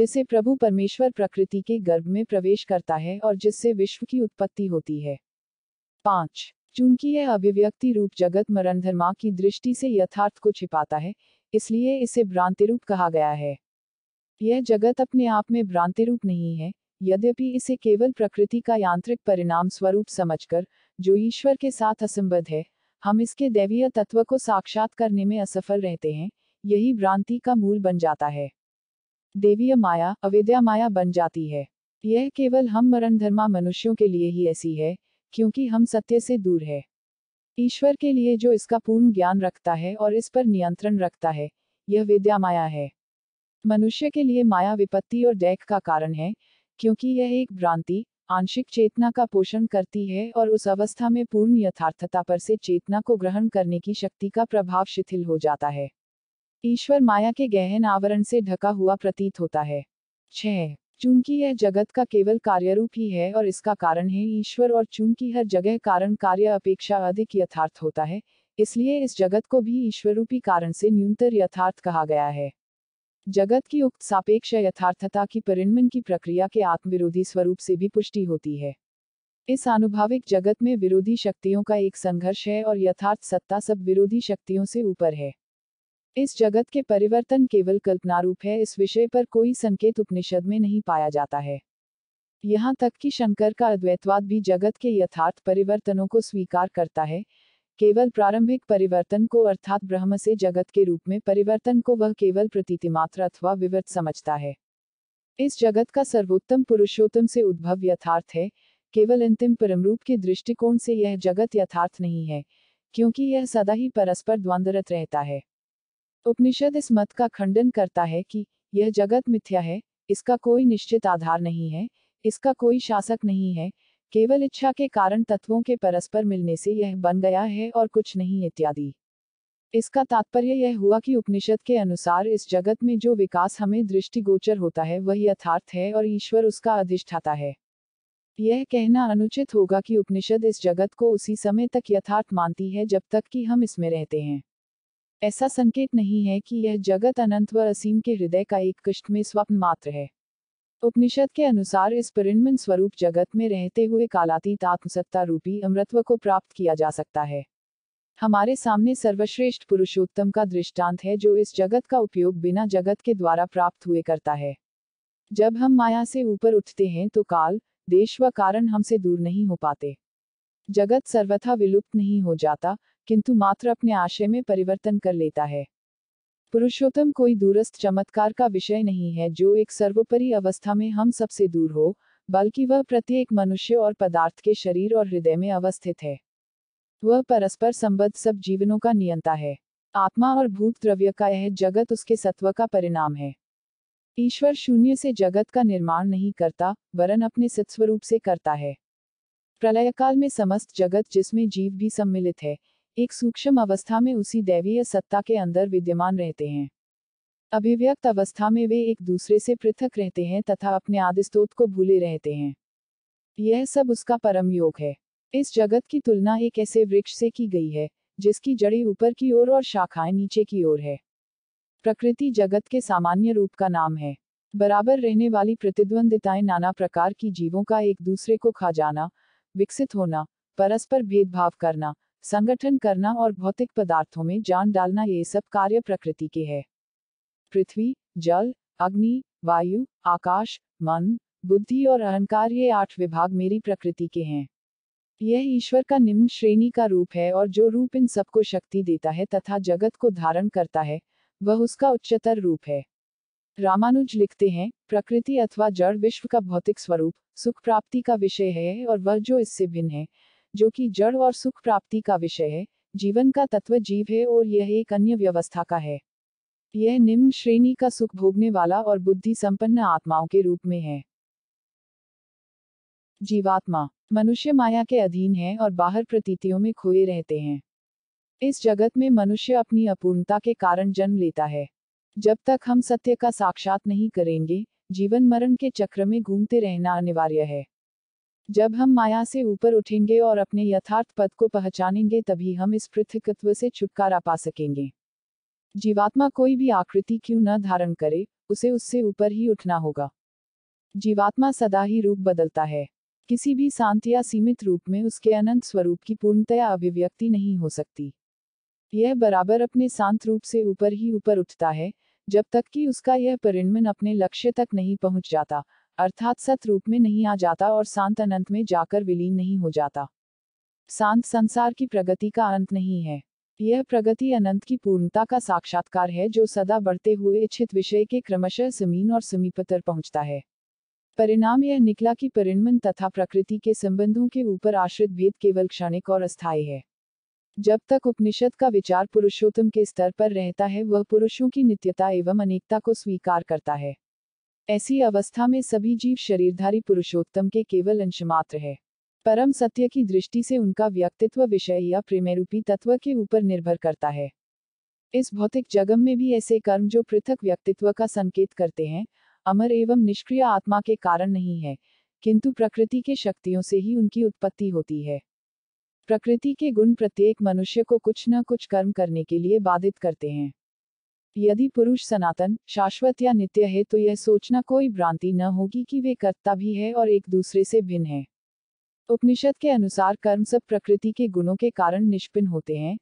जिसे प्रभु परमेश्वर प्रकृति के गर्भ में प्रवेश करता है और जिससे विश्व की उत्पत्ति होती है पाँच चूंकि यह अभिव्यक्ति रूप जगत मरण धर्मा की दृष्टि से यथार्थ को छिपाता है इसलिए इसे भ्रांतिरूप कहा गया है यह जगत अपने आप में भ्रांतिरूप नहीं है यद्यपि इसे केवल प्रकृति का यांत्रिक परिणाम स्वरूप समझकर जो ईश्वर के साथ असंबद्ध है हम इसके दैवीय तत्व को साक्षात करने में असफल रहते हैं यही भ्रांति का मूल बन जाता है देवीय माया अविद्या माया बन जाती है यह केवल हम मरण धर्मा मनुष्यों के लिए ही ऐसी है क्योंकि हम सत्य से दूर है ईश्वर के लिए जो इसका पूर्ण ज्ञान रखता है और इस पर नियंत्रण रखता है यह विद्या माया है मनुष्य के लिए माया विपत्ति और डैक का कारण है क्योंकि यह एक भ्रांति आंशिक चेतना का पोषण करती है और उस अवस्था में पूर्ण यथार्थता पर से चेतना को ग्रहण करने की शक्ति का प्रभाव शिथिल हो जाता है ईश्वर माया के गहन आवरण से ढका हुआ प्रतीत होता है छह चूंकि यह जगत का केवल कार्यरूप ही है और इसका कारण है ईश्वर और चूंकि हर जगह कारण कार्य अपेक्षा अधिक यथार्थ होता है इसलिए इस जगत को भी ईश्वरूपी कारण से न्यूनतर यथार्थ कहा गया है जगत की उक्त सापेक्ष यथार्थता की परिणमन की प्रक्रिया के आत्मविरोधी स्वरूप से भी पुष्टि होती है इस आनुभाविक जगत में विरोधी शक्तियों का एक संघर्ष है और यथार्थ सत्ता सब विरोधी शक्तियों से ऊपर है इस जगत के परिवर्तन केवल कल्पनारूप है इस विषय पर कोई संकेत उपनिषद में नहीं पाया जाता है यहाँ तक कि शंकर का अद्वैतवाद भी जगत के यथार्थ परिवर्तनों को स्वीकार करता है केवल प्रारंभिक परिवर्तन को अर्थात ब्रह्म से जगत के रूप में परिवर्तन को वह केवल प्रतीतिमात्र अथवा विवृत समझता है इस जगत का सर्वोत्तम पुरुषोत्तम से उद्भव यथार्थ है केवल अंतिम परम रूप के दृष्टिकोण से यह जगत यथार्थ नहीं है क्योंकि यह सदा ही परस्पर द्वंद्वरत रहता है उपनिषद इस मत का खंडन करता है कि यह जगत मिथ्या है इसका कोई निश्चित आधार नहीं है इसका कोई शासक नहीं है केवल इच्छा के कारण तत्वों के परस्पर मिलने से यह बन गया है और कुछ नहीं इत्यादि इसका तात्पर्य यह हुआ कि उपनिषद के अनुसार इस जगत में जो विकास हमें दृष्टिगोचर होता है वह यथार्थ है और ईश्वर उसका अधिष्ठाता है यह कहना अनुचित होगा कि उपनिषद इस जगत को उसी समय तक यथार्थ मानती है जब तक कि हम इसमें रहते हैं ऐसा संकेत नहीं है कि यह जगत अनंत व असीम के हृदय का एक कष्ट में स्वप्न मात्र है उपनिषद के अनुसार इस परिणमन स्वरूप जगत में रहते हुए कालातीत आत्मसत्ता रूपी अमृतव को प्राप्त किया जा सकता है हमारे सामने सर्वश्रेष्ठ पुरुषोत्तम का दृष्टांत है जो इस जगत का उपयोग बिना जगत के द्वारा प्राप्त हुए करता है जब हम माया से ऊपर उठते हैं तो काल देश व कारण हमसे दूर नहीं हो पाते जगत सर्वथा विलुप्त नहीं हो जाता किंतु मात्र अपने आशय में परिवर्तन कर लेता है पुरुषोत्तम कोई दूरस्थ चमत्कार का विषय नहीं है जो एक सर्वोपरि अवस्था में हम सबसे दूर हो बल्कि वह प्रत्येक मनुष्य और पदार्थ के शरीर और हृदय में अवस्थित है वह परस्पर संबद्ध सब जीवनों का नियंता है आत्मा और भूत द्रव्य का यह जगत उसके सत्व का परिणाम है ईश्वर शून्य से जगत का निर्माण नहीं करता वरन अपने सत्स्वरूप से करता है प्रलयकाल में समस्त जगत जिसमें जीव भी सम्मिलित है एक सूक्ष्म अवस्था में उसी दैवीय सत्ता के अंदर विद्यमान रहते हैं अभिव्यक्त अवस्था में वे एक दूसरे से पृथक रहते हैं तथा अपने आदिस्तोत को भूले रहते हैं यह सब उसका परम योग है इस जगत की तुलना एक ऐसे वृक्ष से की गई है जिसकी जड़ी ऊपर की ओर और, और शाखाएं नीचे की ओर है प्रकृति जगत के सामान्य रूप का नाम है बराबर रहने वाली प्रतिद्वंदिताएं नाना प्रकार की जीवों का एक दूसरे को खा जाना विकसित होना परस्पर भेदभाव करना संगठन करना और भौतिक पदार्थों में जान डालना ये सब कार्य प्रकृति के है पृथ्वी जल अग्नि वायु आकाश मन बुद्धि और अहंकार ये आठ विभाग मेरी प्रकृति के हैं यह ईश्वर का निम्न श्रेणी का रूप है और जो रूप इन सबको शक्ति देता है तथा जगत को धारण करता है वह उसका उच्चतर रूप है रामानुज लिखते हैं प्रकृति अथवा जड़ विश्व का भौतिक स्वरूप सुख प्राप्ति का विषय है और वह जो इससे भिन्न है जो कि जड़ और सुख प्राप्ति का विषय है जीवन का तत्व जीव है और यह एक अन्य व्यवस्था का है यह निम्न श्रेणी का सुख भोगने वाला और बुद्धि संपन्न आत्माओं के रूप में है जीवात्मा मनुष्य माया के अधीन है और बाहर प्रतीतियों में खोए रहते हैं इस जगत में मनुष्य अपनी अपूर्णता के कारण जन्म लेता है जब तक हम सत्य का साक्षात नहीं करेंगे जीवन मरण के चक्र में घूमते रहना अनिवार्य है जब हम माया से ऊपर उठेंगे और अपने यथार्थ पद को पहचानेंगे तभी हम इस पृथकत्व से छुटकारा पा सकेंगे जीवात्मा कोई भी आकृति क्यों न धारण करे उसे उससे ऊपर ही उठना होगा जीवात्मा सदा ही रूप बदलता है किसी भी शांत या सीमित रूप में उसके अनंत स्वरूप की पूर्णतया अभिव्यक्ति नहीं हो सकती यह बराबर अपने शांत रूप से ऊपर ही ऊपर उठता है जब तक कि उसका यह परिणमन अपने लक्ष्य तक नहीं पहुंच जाता अर्थात सत रूप में नहीं आ जाता और शांत अनंत में जाकर विलीन नहीं हो जाता शांत संसार की प्रगति का अंत नहीं है यह प्रगति अनंत की पूर्णता का साक्षात्कार है जो सदा बढ़ते हुए इच्छित विषय के क्रमशः समीन और समीपतर पहुंचता है परिणाम यह निकला कि परिणमन तथा प्रकृति के संबंधों के ऊपर आश्रित भेद केवल क्षणिक और अस्थायी है जब तक उपनिषद का विचार पुरुषोत्तम के स्तर पर रहता है वह पुरुषों की नित्यता एवं अनेकता को स्वीकार करता है ऐसी अवस्था में सभी जीव शरीरधारी पुरुषोत्तम के केवल अंशमात्र है परम सत्य की दृष्टि से उनका व्यक्तित्व विषय या प्रेमरूपी तत्व के ऊपर निर्भर करता है इस भौतिक जगम में भी ऐसे कर्म जो पृथक व्यक्तित्व का संकेत करते हैं अमर एवं निष्क्रिय आत्मा के कारण नहीं है किंतु प्रकृति के शक्तियों से ही उनकी उत्पत्ति होती है प्रकृति के गुण प्रत्येक मनुष्य को कुछ न कुछ कर्म करने के लिए बाधित करते हैं यदि पुरुष सनातन शाश्वत या नित्य है तो यह सोचना कोई भ्रांति न होगी कि वे कर्ता भी है और एक दूसरे से भिन्न है उपनिषद के अनुसार कर्म सब प्रकृति के गुणों के कारण निष्पिन होते हैं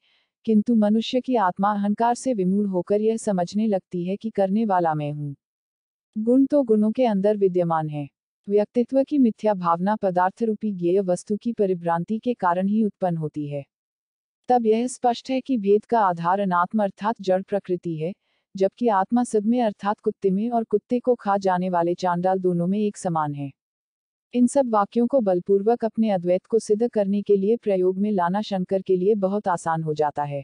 किंतु मनुष्य की आत्मा अहंकार से विमूल होकर यह समझने लगती है कि करने वाला मैं हूँ गुण तो गुणों के अंदर विद्यमान है व्यक्तित्व की मिथ्या भावना पदार्थ रूपी ज्ञेय वस्तु की परिभ्रांति के कारण ही उत्पन्न होती है तब यह स्पष्ट है कि भेद का आधार अनात्म अर्थात जड़ प्रकृति है जबकि आत्मा सब में अर्थात कुत्ते में और कुत्ते को खा जाने वाले चांडाल दोनों में एक समान है इन सब वाक्यों को बलपूर्वक अपने अद्वैत को सिद्ध करने के लिए प्रयोग में लाना शंकर के लिए बहुत आसान हो जाता है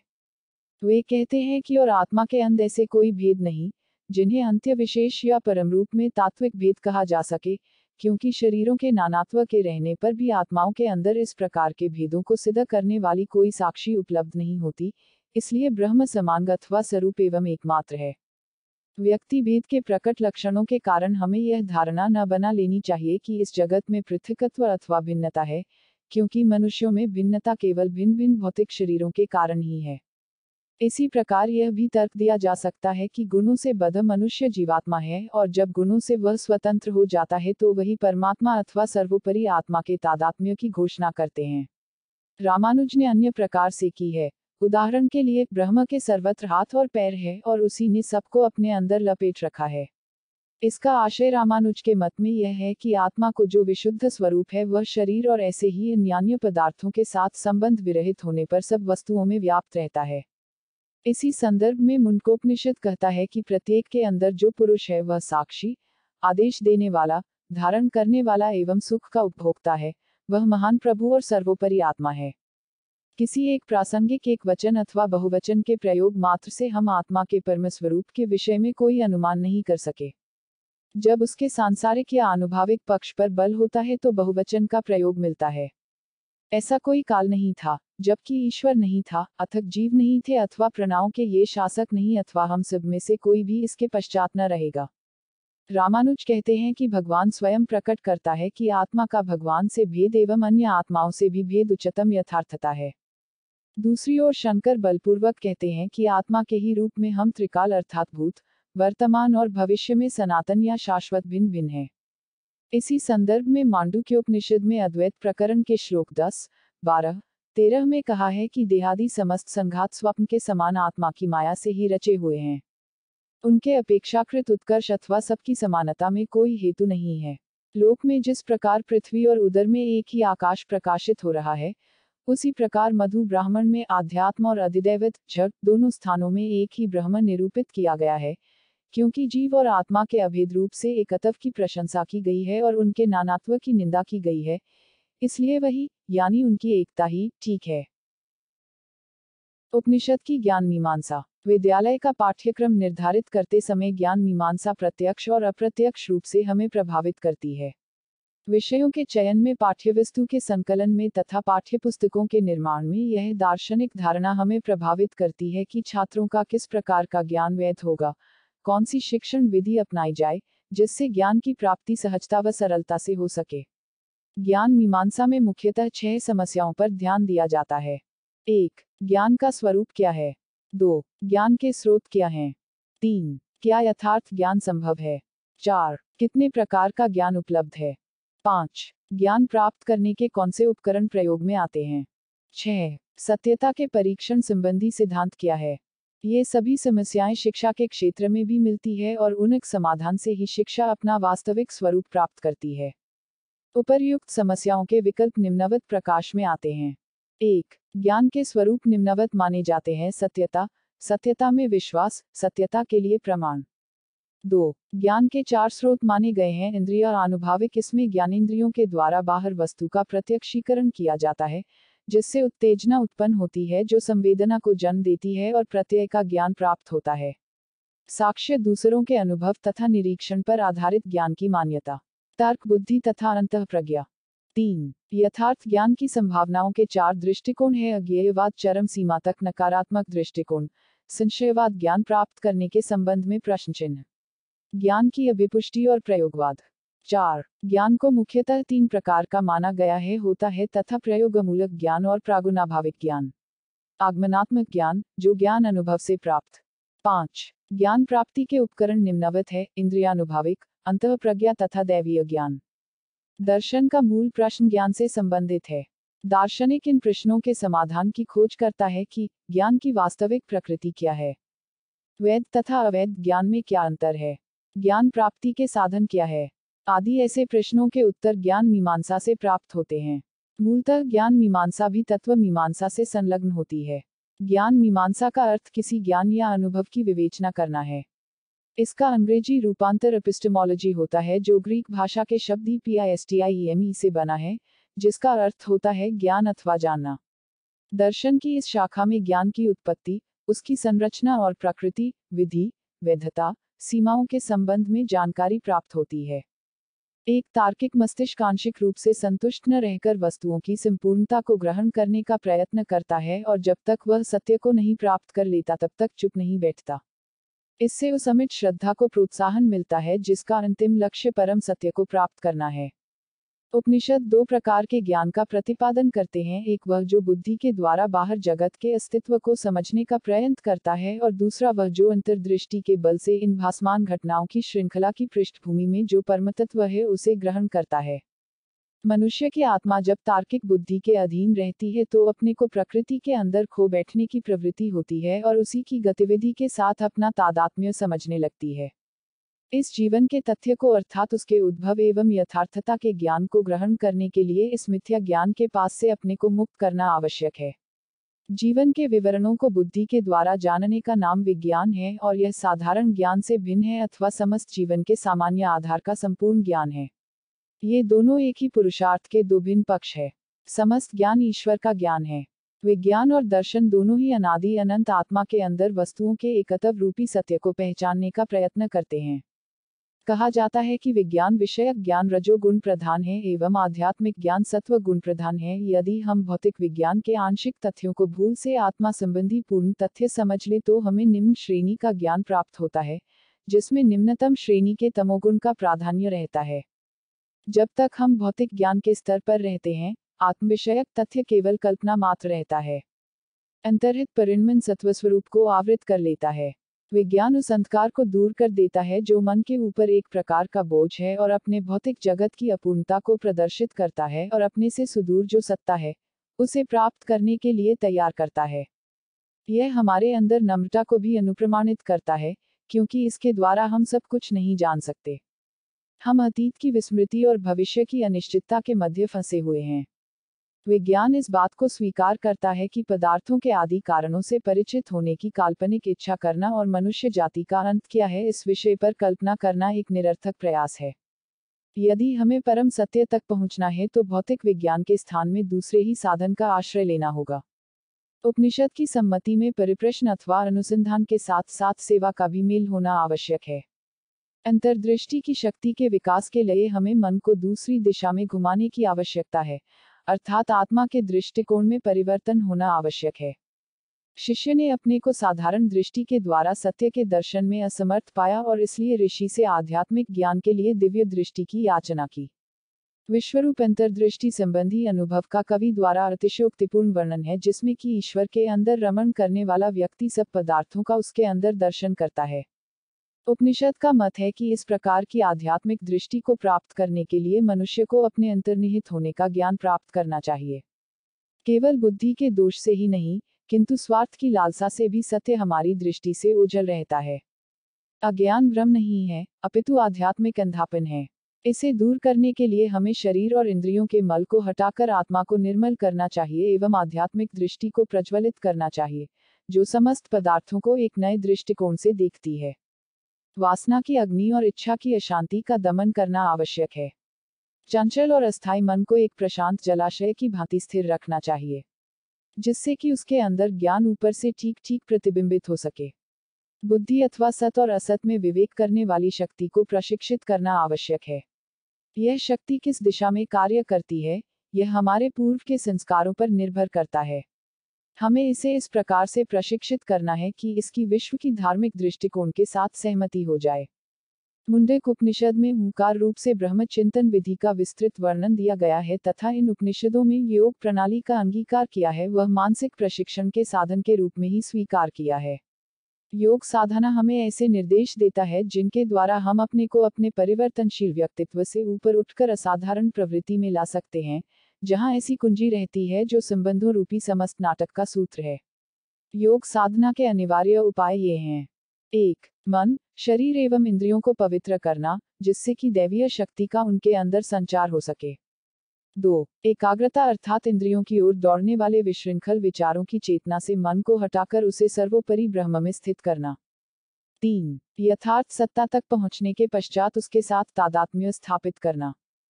वे कहते हैं कि और आत्मा के अंत ऐसे कोई भेद नहीं जिन्हें अंत्य विशेष या परम रूप में तात्विक भेद कहा जा सके क्योंकि शरीरों के नानात्व के रहने पर भी आत्माओं के अंदर इस प्रकार के भेदों को सिद्ध करने वाली कोई साक्षी उपलब्ध नहीं होती इसलिए ब्रह्म समान अथवा स्वरूप एवं एकमात्र है व्यक्ति भेद के प्रकट लक्षणों के कारण हमें यह धारणा न बना लेनी चाहिए कि इस जगत में पृथकत्व अथवा भिन्नता है क्योंकि मनुष्यों में भिन्नता केवल भिन्न भिन्न भौतिक शरीरों के कारण ही है इसी प्रकार यह भी तर्क दिया जा सकता है कि गुणों से बध मनुष्य जीवात्मा है और जब गुणों से वह स्वतंत्र हो जाता है तो वही परमात्मा अथवा सर्वोपरि आत्मा के तादात्म्य की घोषणा करते हैं रामानुज ने अन्य प्रकार से की है उदाहरण के लिए ब्रह्म के सर्वत्र हाथ और पैर है और उसी ने सबको अपने अंदर लपेट रखा है इसका आशय रामानुज के मत में यह है कि आत्मा को जो विशुद्ध स्वरूप है वह शरीर और ऐसे ही अन्यान्य पदार्थों के साथ संबंध विरहित होने पर सब वस्तुओं में व्याप्त रहता है इसी संदर्भ में मुंडकोपनिषद कहता है कि प्रत्येक के अंदर जो पुरुष है वह साक्षी आदेश देने वाला धारण करने वाला एवं सुख का उपभोक्ता है वह महान प्रभु और सर्वोपरि आत्मा है किसी एक प्रासंगिक एक वचन अथवा बहुवचन के प्रयोग मात्र से हम आत्मा के परम स्वरूप के विषय में कोई अनुमान नहीं कर सके जब उसके सांसारिक या आनुभाविक पक्ष पर बल होता है तो बहुवचन का प्रयोग मिलता है ऐसा कोई काल नहीं था जबकि ईश्वर नहीं था अथक जीव नहीं थे अथवा प्रणाओं के ये शासक नहीं अथवा हम सब में से कोई भी इसके पश्चात न रहेगा रामानुज कहते हैं कि भगवान स्वयं प्रकट करता है कि आत्मा का भगवान से भेद एवं अन्य आत्माओं से भी भेद उच्चतम यथार्थता है दूसरी ओर शंकर बलपूर्वक कहते हैं कि आत्मा के ही रूप में हम त्रिकाल अर्थात भूत वर्तमान और भविष्य में सनातन या शाश्वत भिन्न भिन्न है इसी संदर्भ में मांडू के उपनिषद में अद्वैत प्रकरण के श्लोक दस बारह तेरह में कहा है कि देहादी समस्त संघात स्वप्न के समान आत्मा की माया से ही रचे हुए हैं उनके अपेक्षाकृत उत्कर्ष अथवा सबकी समानता में कोई हेतु नहीं है लोक में जिस प्रकार पृथ्वी और उदर में एक ही आकाश प्रकाशित हो रहा है उसी प्रकार मधु ब्राह्मण में आध्यात्म और अधिदैवित झट दोनों स्थानों में एक ही ब्राह्मण निरूपित किया गया है क्योंकि जीव और आत्मा के अभेद रूप से एकत्व की प्रशंसा की गई है और उनके नानात्व की निंदा की गई है इसलिए वही यानी उनकी एकता ही ठीक है उपनिषद की ज्ञान मीमांसा विद्यालय का पाठ्यक्रम निर्धारित करते समय ज्ञान मीमांसा प्रत्यक्ष और अप्रत्यक्ष रूप से हमें प्रभावित करती है विषयों के चयन में पाठ्यवस्तु के संकलन में तथा पाठ्यपुस्तकों के निर्माण में यह दार्शनिक धारणा हमें प्रभावित करती है कि छात्रों का किस प्रकार का ज्ञान वैध होगा कौन सी शिक्षण विधि अपनाई जाए जिससे ज्ञान की प्राप्ति सहजता व सरलता से हो सके ज्ञान मीमांसा में मुख्यतः छह समस्याओं पर ध्यान दिया जाता है एक ज्ञान का स्वरूप क्या है दो ज्ञान के स्रोत क्या हैं तीन क्या यथार्थ ज्ञान संभव है चार कितने प्रकार का ज्ञान उपलब्ध है पाँच ज्ञान प्राप्त करने के कौन से उपकरण प्रयोग में आते हैं छह सत्यता के परीक्षण संबंधी सिद्धांत क्या है ये सभी समस्याएं शिक्षा के क्षेत्र में भी मिलती है और उनक समाधान से ही शिक्षा अपना वास्तविक स्वरूप प्राप्त करती है उपर्युक्त समस्याओं के विकल्प निम्नवत प्रकाश में आते हैं एक ज्ञान के स्वरूप निम्नवत माने जाते हैं सत्यता सत्यता में विश्वास सत्यता के लिए प्रमाण दो ज्ञान के चार स्रोत माने गए हैं इंद्रिय और अनुभाविक इसमें ज्ञानेन्द्रियों के द्वारा बाहर वस्तु का प्रत्यक्षीकरण किया जाता है जिससे उत्तेजना उत्पन्न होती है जो संवेदना को जन्म देती है और प्रत्यय का ज्ञान प्राप्त होता है साक्ष्य दूसरों के अनुभव तथा निरीक्षण पर आधारित ज्ञान की मान्यता तर्क बुद्धि तथा अंत प्रज्ञा तीन यथार्थ ज्ञान की संभावनाओं के चार दृष्टिकोण है अज्ञेयवाद चरम सीमा तक नकारात्मक दृष्टिकोण संशयवाद ज्ञान प्राप्त करने के संबंध में प्रश्न चिन्ह ज्ञान की अभिपुष्टि और प्रयोगवाद चार ज्ञान को मुख्यतः तीन प्रकार का माना गया है होता है तथा प्रयोगमूलक ज्ञान और प्रागुनाभाविक ज्ञान आगमनात्मक ज्ञान जो ज्ञान अनुभव से प्राप्त पाँच ज्ञान प्राप्ति के उपकरण निम्नवत है इंद्रियानुभाविक अंतःप्रज्ञा तथा दैवीय ज्ञान दर्शन का मूल प्रश्न ज्ञान से संबंधित है दार्शनिक इन प्रश्नों के समाधान की खोज करता है कि ज्ञान की वास्तविक प्रकृति क्या है वैध तथा अवैध ज्ञान में क्या अंतर है ज्ञान प्राप्ति के साधन क्या है आदि ऐसे प्रश्नों के उत्तर ज्ञान मीमांसा से प्राप्त होते हैं मूलतः ज्ञान मीमांसा भी तत्व मीमांसा से संलग्न होती है ज्ञान मीमांसा का अर्थ किसी ज्ञान या अनुभव की विवेचना करना है इसका अंग्रेजी रूपांतर अपिस्टमोलॉजी होता है जो ग्रीक भाषा के शब्द ही P I S T I M E से बना है जिसका अर्थ होता है ज्ञान अथवा जानना दर्शन की इस शाखा में ज्ञान की उत्पत्ति उसकी संरचना और प्रकृति विधि वैधता सीमाओं के संबंध में जानकारी प्राप्त होती है एक तार्किक मस्तिष्क आंशिक रूप से संतुष्ट न रहकर वस्तुओं की संपूर्णता को ग्रहण करने का प्रयत्न करता है और जब तक वह सत्य को नहीं प्राप्त कर लेता तब तक चुप नहीं बैठता इससे उस अमिट श्रद्धा को प्रोत्साहन मिलता है जिसका अंतिम लक्ष्य परम सत्य को प्राप्त करना है उपनिषद दो प्रकार के ज्ञान का प्रतिपादन करते हैं एक वह जो बुद्धि के द्वारा बाहर जगत के अस्तित्व को समझने का प्रयत्न करता है और दूसरा वह जो अंतर्दृष्टि के बल से इन भासमान घटनाओं की श्रृंखला की पृष्ठभूमि में जो परमतत्व है उसे ग्रहण करता है मनुष्य की आत्मा जब तार्किक बुद्धि के अधीन रहती है तो अपने को प्रकृति के अंदर खो बैठने की प्रवृत्ति होती है और उसी की गतिविधि के साथ अपना तादात्म्य समझने लगती है इस जीवन के तथ्य को अर्थात उसके उद्भव एवं यथार्थता के ज्ञान को ग्रहण करने के लिए इस मिथ्या ज्ञान के पास से अपने को मुक्त करना आवश्यक है जीवन के विवरणों को बुद्धि के द्वारा जानने का नाम विज्ञान है और यह साधारण ज्ञान से भिन्न है अथवा समस्त जीवन के सामान्य आधार का संपूर्ण ज्ञान है ये दोनों एक ही पुरुषार्थ के दो भिन्न पक्ष है समस्त ज्ञान ईश्वर का ज्ञान है विज्ञान और दर्शन दोनों ही अनादि अनंत आत्मा के अंदर वस्तुओं के एकतव रूपी सत्य को पहचानने का प्रयत्न करते हैं कहा जाता है कि विज्ञान विषयक ज्ञान रजोगुण प्रधान है एवं आध्यात्मिक ज्ञान सत्व गुण प्रधान है यदि हम भौतिक विज्ञान के आंशिक तथ्यों को भूल से आत्मा संबंधी पूर्ण तथ्य समझ ले तो हमें निम्न श्रेणी का ज्ञान प्राप्त होता है जिसमें निम्नतम श्रेणी के तमोगुण का प्राधान्य रहता है जब तक हम भौतिक ज्ञान के स्तर पर रहते हैं आत्मविषयक तथ्य केवल कल्पना मात्र रहता है अंतरहित परिणमन सत्व स्वरूप को आवृत कर लेता है विज्ञान उस अंधकार को दूर कर देता है जो मन के ऊपर एक प्रकार का बोझ है और अपने भौतिक जगत की अपूर्णता को प्रदर्शित करता है और अपने से सुदूर जो सत्ता है उसे प्राप्त करने के लिए तैयार करता है यह हमारे अंदर नम्रता को भी अनुप्रमाणित करता है क्योंकि इसके द्वारा हम सब कुछ नहीं जान सकते हम अतीत की विस्मृति और भविष्य की अनिश्चितता के मध्य फंसे हुए हैं विज्ञान इस बात को स्वीकार करता है कि पदार्थों के आदि कारणों से परिचित होने की काल्पनिक इच्छा करना और मनुष्य जाति का अंत क्या है इस विषय पर कल्पना करना एक निरर्थक प्रयास है यदि हमें परम सत्य तक पहुंचना है तो भौतिक विज्ञान के स्थान में दूसरे ही साधन का आश्रय लेना होगा उपनिषद की सम्मति में परिप्रश्न अथवा अनुसंधान के साथ साथ सेवा का भी मेल होना आवश्यक है अंतर्दृष्टि की शक्ति के विकास के लिए हमें मन को दूसरी दिशा में घुमाने की आवश्यकता है अर्थात आत्मा के दृष्टिकोण में परिवर्तन होना आवश्यक है शिष्य ने अपने को साधारण दृष्टि के द्वारा सत्य के दर्शन में असमर्थ पाया और इसलिए ऋषि से आध्यात्मिक ज्ञान के लिए दिव्य दृष्टि की याचना की विश्वरूप अंतर्दृष्टि संबंधी अनुभव का कवि द्वारा अतिशयोक्तिपूर्ण वर्णन है जिसमें कि ईश्वर के अंदर रमण करने वाला व्यक्ति सब पदार्थों का उसके अंदर दर्शन करता है उपनिषद का मत है कि इस प्रकार की आध्यात्मिक दृष्टि को प्राप्त करने के लिए मनुष्य को अपने अंतर्निहित होने का ज्ञान प्राप्त करना चाहिए केवल बुद्धि के दोष से ही नहीं किंतु स्वार्थ की लालसा से भी सत्य हमारी दृष्टि से उजल रहता है अज्ञान भ्रम नहीं है अपितु आध्यात्मिक अंधापन है इसे दूर करने के लिए हमें शरीर और इंद्रियों के मल को हटाकर आत्मा को निर्मल करना चाहिए एवं आध्यात्मिक दृष्टि को प्रज्वलित करना चाहिए जो समस्त पदार्थों को एक नए दृष्टिकोण से देखती है वासना की अग्नि और इच्छा की अशांति का दमन करना आवश्यक है चंचल और अस्थायी मन को एक प्रशांत जलाशय की भांति स्थिर रखना चाहिए जिससे कि उसके अंदर ज्ञान ऊपर से ठीक ठीक प्रतिबिंबित हो सके बुद्धि अथवा सत और असत में विवेक करने वाली शक्ति को प्रशिक्षित करना आवश्यक है यह शक्ति किस दिशा में कार्य करती है यह हमारे पूर्व के संस्कारों पर निर्भर करता है हमें इसे इस प्रकार से प्रशिक्षित करना है कि इसकी विश्व की धार्मिक दृष्टिकोण के साथ सहमति हो जाए मुंडे उपनिषद में ओंकार रूप से ब्रह्म चिंतन विधि का विस्तृत वर्णन दिया गया है तथा इन उपनिषदों में योग प्रणाली का अंगीकार किया है वह मानसिक प्रशिक्षण के साधन के रूप में ही स्वीकार किया है योग साधना हमें ऐसे निर्देश देता है जिनके द्वारा हम अपने को अपने परिवर्तनशील व्यक्तित्व से ऊपर उठकर असाधारण प्रवृत्ति में ला सकते हैं जहां ऐसी कुंजी रहती है जो संबंधों रूपी समस्त नाटक का सूत्र है योग साधना के अनिवार्य उपाय ये हैं एक मन शरीर एवं इंद्रियों को पवित्र करना जिससे कि दैवीय शक्ति का उनके अंदर संचार हो सके दो एकाग्रता अर्थात इंद्रियों की ओर दौड़ने वाले विश्रृंखल विचारों की चेतना से मन को हटाकर उसे सर्वोपरि ब्रह्म में स्थित करना तीन यथार्थ सत्ता तक पहुंचने के पश्चात उसके साथ तादात्म्य स्थापित करना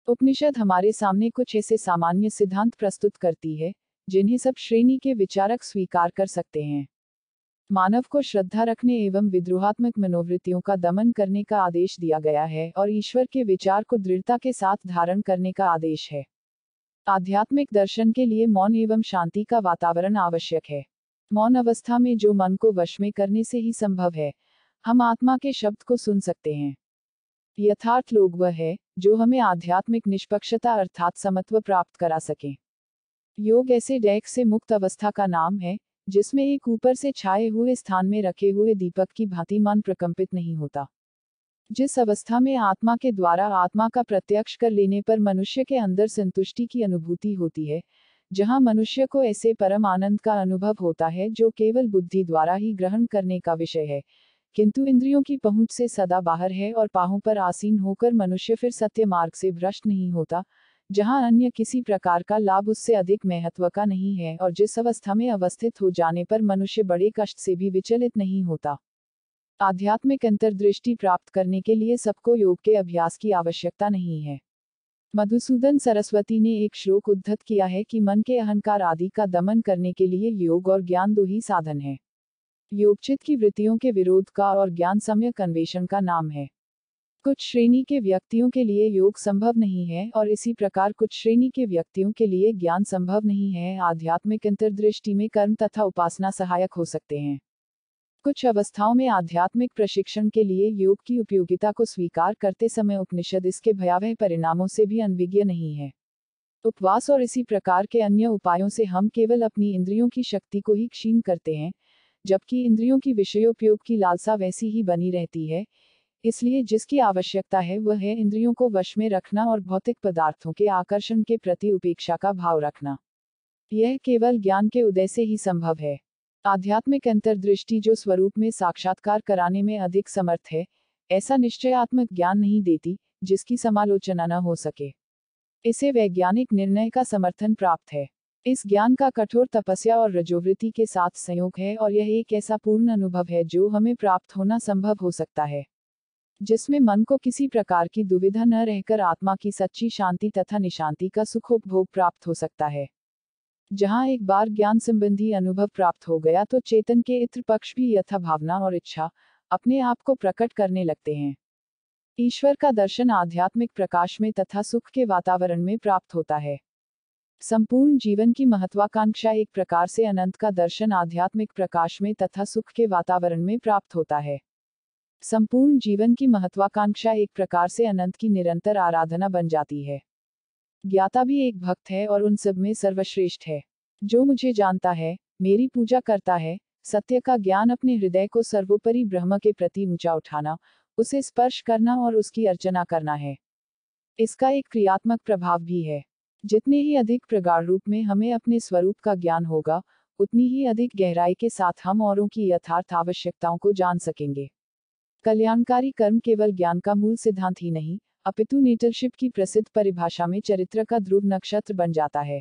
उपनिषद हमारे सामने कुछ ऐसे सामान्य सिद्धांत प्रस्तुत करती है जिन्हें सब श्रेणी के विचारक स्वीकार कर सकते हैं मानव को श्रद्धा रखने एवं विद्रोहात्मक मनोवृत्तियों का दमन करने का आदेश दिया गया है और ईश्वर के विचार को दृढ़ता के साथ धारण करने का आदेश है आध्यात्मिक दर्शन के लिए मौन एवं शांति का वातावरण आवश्यक है मौन अवस्था में जो मन को वश में करने से ही संभव है हम आत्मा के शब्द को सुन सकते हैं यथार्थ लोग वह है जो हमें आध्यात्मिक निष्पक्षता अर्थात समत्व प्राप्त करा सके योग ऐसे डैक से मुक्त अवस्था का नाम है जिसमें एक ऊपर से छाए हुए स्थान में रखे हुए दीपक की भांति मन प्रकंपित नहीं होता जिस अवस्था में आत्मा के द्वारा आत्मा का प्रत्यक्ष कर लेने पर मनुष्य के अंदर संतुष्टि की अनुभूति होती है जहां मनुष्य को ऐसे परम आनंद का अनुभव होता है जो केवल बुद्धि द्वारा ही ग्रहण करने का विषय है किंतु इंद्रियों की पहुंच से सदा बाहर है और पाहों पर आसीन होकर मनुष्य फिर सत्य मार्ग से भ्रष्ट नहीं होता जहाँ अन्य किसी प्रकार का लाभ उससे अधिक महत्व का नहीं है और जिस अवस्था में अवस्थित हो जाने पर मनुष्य बड़े कष्ट से भी विचलित नहीं होता आध्यात्मिक अंतर्दृष्टि प्राप्त करने के लिए सबको योग के अभ्यास की आवश्यकता नहीं है मधुसूदन सरस्वती ने एक श्लोक उद्धत किया है कि मन के अहंकार आदि का दमन करने के लिए योग और ज्ञान दो ही साधन है योगचित की वृत्तियों के विरोध का और ज्ञान समय अन्वेषण का नाम है कुछ श्रेणी के व्यक्तियों के लिए योग संभव नहीं है और इसी प्रकार कुछ श्रेणी के व्यक्तियों के लिए ज्ञान संभव नहीं है आध्यात्मिक अंतर्दृष्टि में कर्म तथा उपासना सहायक हो सकते हैं कुछ अवस्थाओं में आध्यात्मिक प्रशिक्षण के लिए योग की उपयोगिता को स्वीकार करते समय उपनिषद इसके भयावह परिणामों से भी अनभिज्ञ नहीं है उपवास और इसी प्रकार के अन्य उपायों से हम केवल अपनी इंद्रियों की शक्ति को ही क्षीण करते हैं जबकि इंद्रियों की विषयोपयोग की लालसा वैसी ही बनी रहती है इसलिए जिसकी आवश्यकता है वह है इंद्रियों को वश में रखना और भौतिक पदार्थों के आकर्षण के प्रति उपेक्षा का भाव रखना यह केवल ज्ञान के उदय से ही संभव है आध्यात्मिक अंतर्दृष्टि जो स्वरूप में साक्षात्कार कराने में अधिक समर्थ है ऐसा निश्चयात्मक ज्ञान नहीं देती जिसकी समालोचना न हो सके इसे वैज्ञानिक निर्णय का समर्थन प्राप्त है इस ज्ञान का कठोर तपस्या और रजोवृत्ति के साथ संयोग है और यह एक ऐसा पूर्ण अनुभव है जो हमें प्राप्त होना संभव हो सकता है जिसमें मन को किसी प्रकार की दुविधा न रहकर आत्मा की सच्ची शांति तथा निशांति का सुखोपभोग प्राप्त हो सकता है जहाँ एक बार ज्ञान संबंधी अनुभव प्राप्त हो गया तो चेतन के इत्र पक्ष भी यथा भावना और इच्छा अपने आप को प्रकट करने लगते हैं ईश्वर का दर्शन आध्यात्मिक प्रकाश में तथा सुख के वातावरण में प्राप्त होता है संपूर्ण जीवन की महत्वाकांक्षा एक प्रकार से अनंत का दर्शन आध्यात्मिक प्रकाश में तथा सुख के वातावरण में प्राप्त होता है संपूर्ण जीवन की महत्वाकांक्षा एक प्रकार से अनंत की निरंतर आराधना बन जाती है ज्ञाता भी एक भक्त है और उन सब में सर्वश्रेष्ठ है जो मुझे जानता है मेरी पूजा करता है सत्य का ज्ञान अपने हृदय को सर्वोपरि ब्रह्म के प्रति ऊंचा उठाना उसे स्पर्श करना और उसकी अर्चना करना है इसका एक क्रियात्मक प्रभाव भी है जितने ही अधिक प्रगाढ़ रूप में हमें अपने स्वरूप का ज्ञान होगा उतनी ही अधिक गहराई के साथ हम औरों की यथार्थ आवश्यकताओं को जान सकेंगे कल्याणकारी कर्म केवल ज्ञान का मूल सिद्धांत ही नहीं अपितु नेटरशिप की प्रसिद्ध परिभाषा में चरित्र का ध्रुव नक्षत्र बन जाता है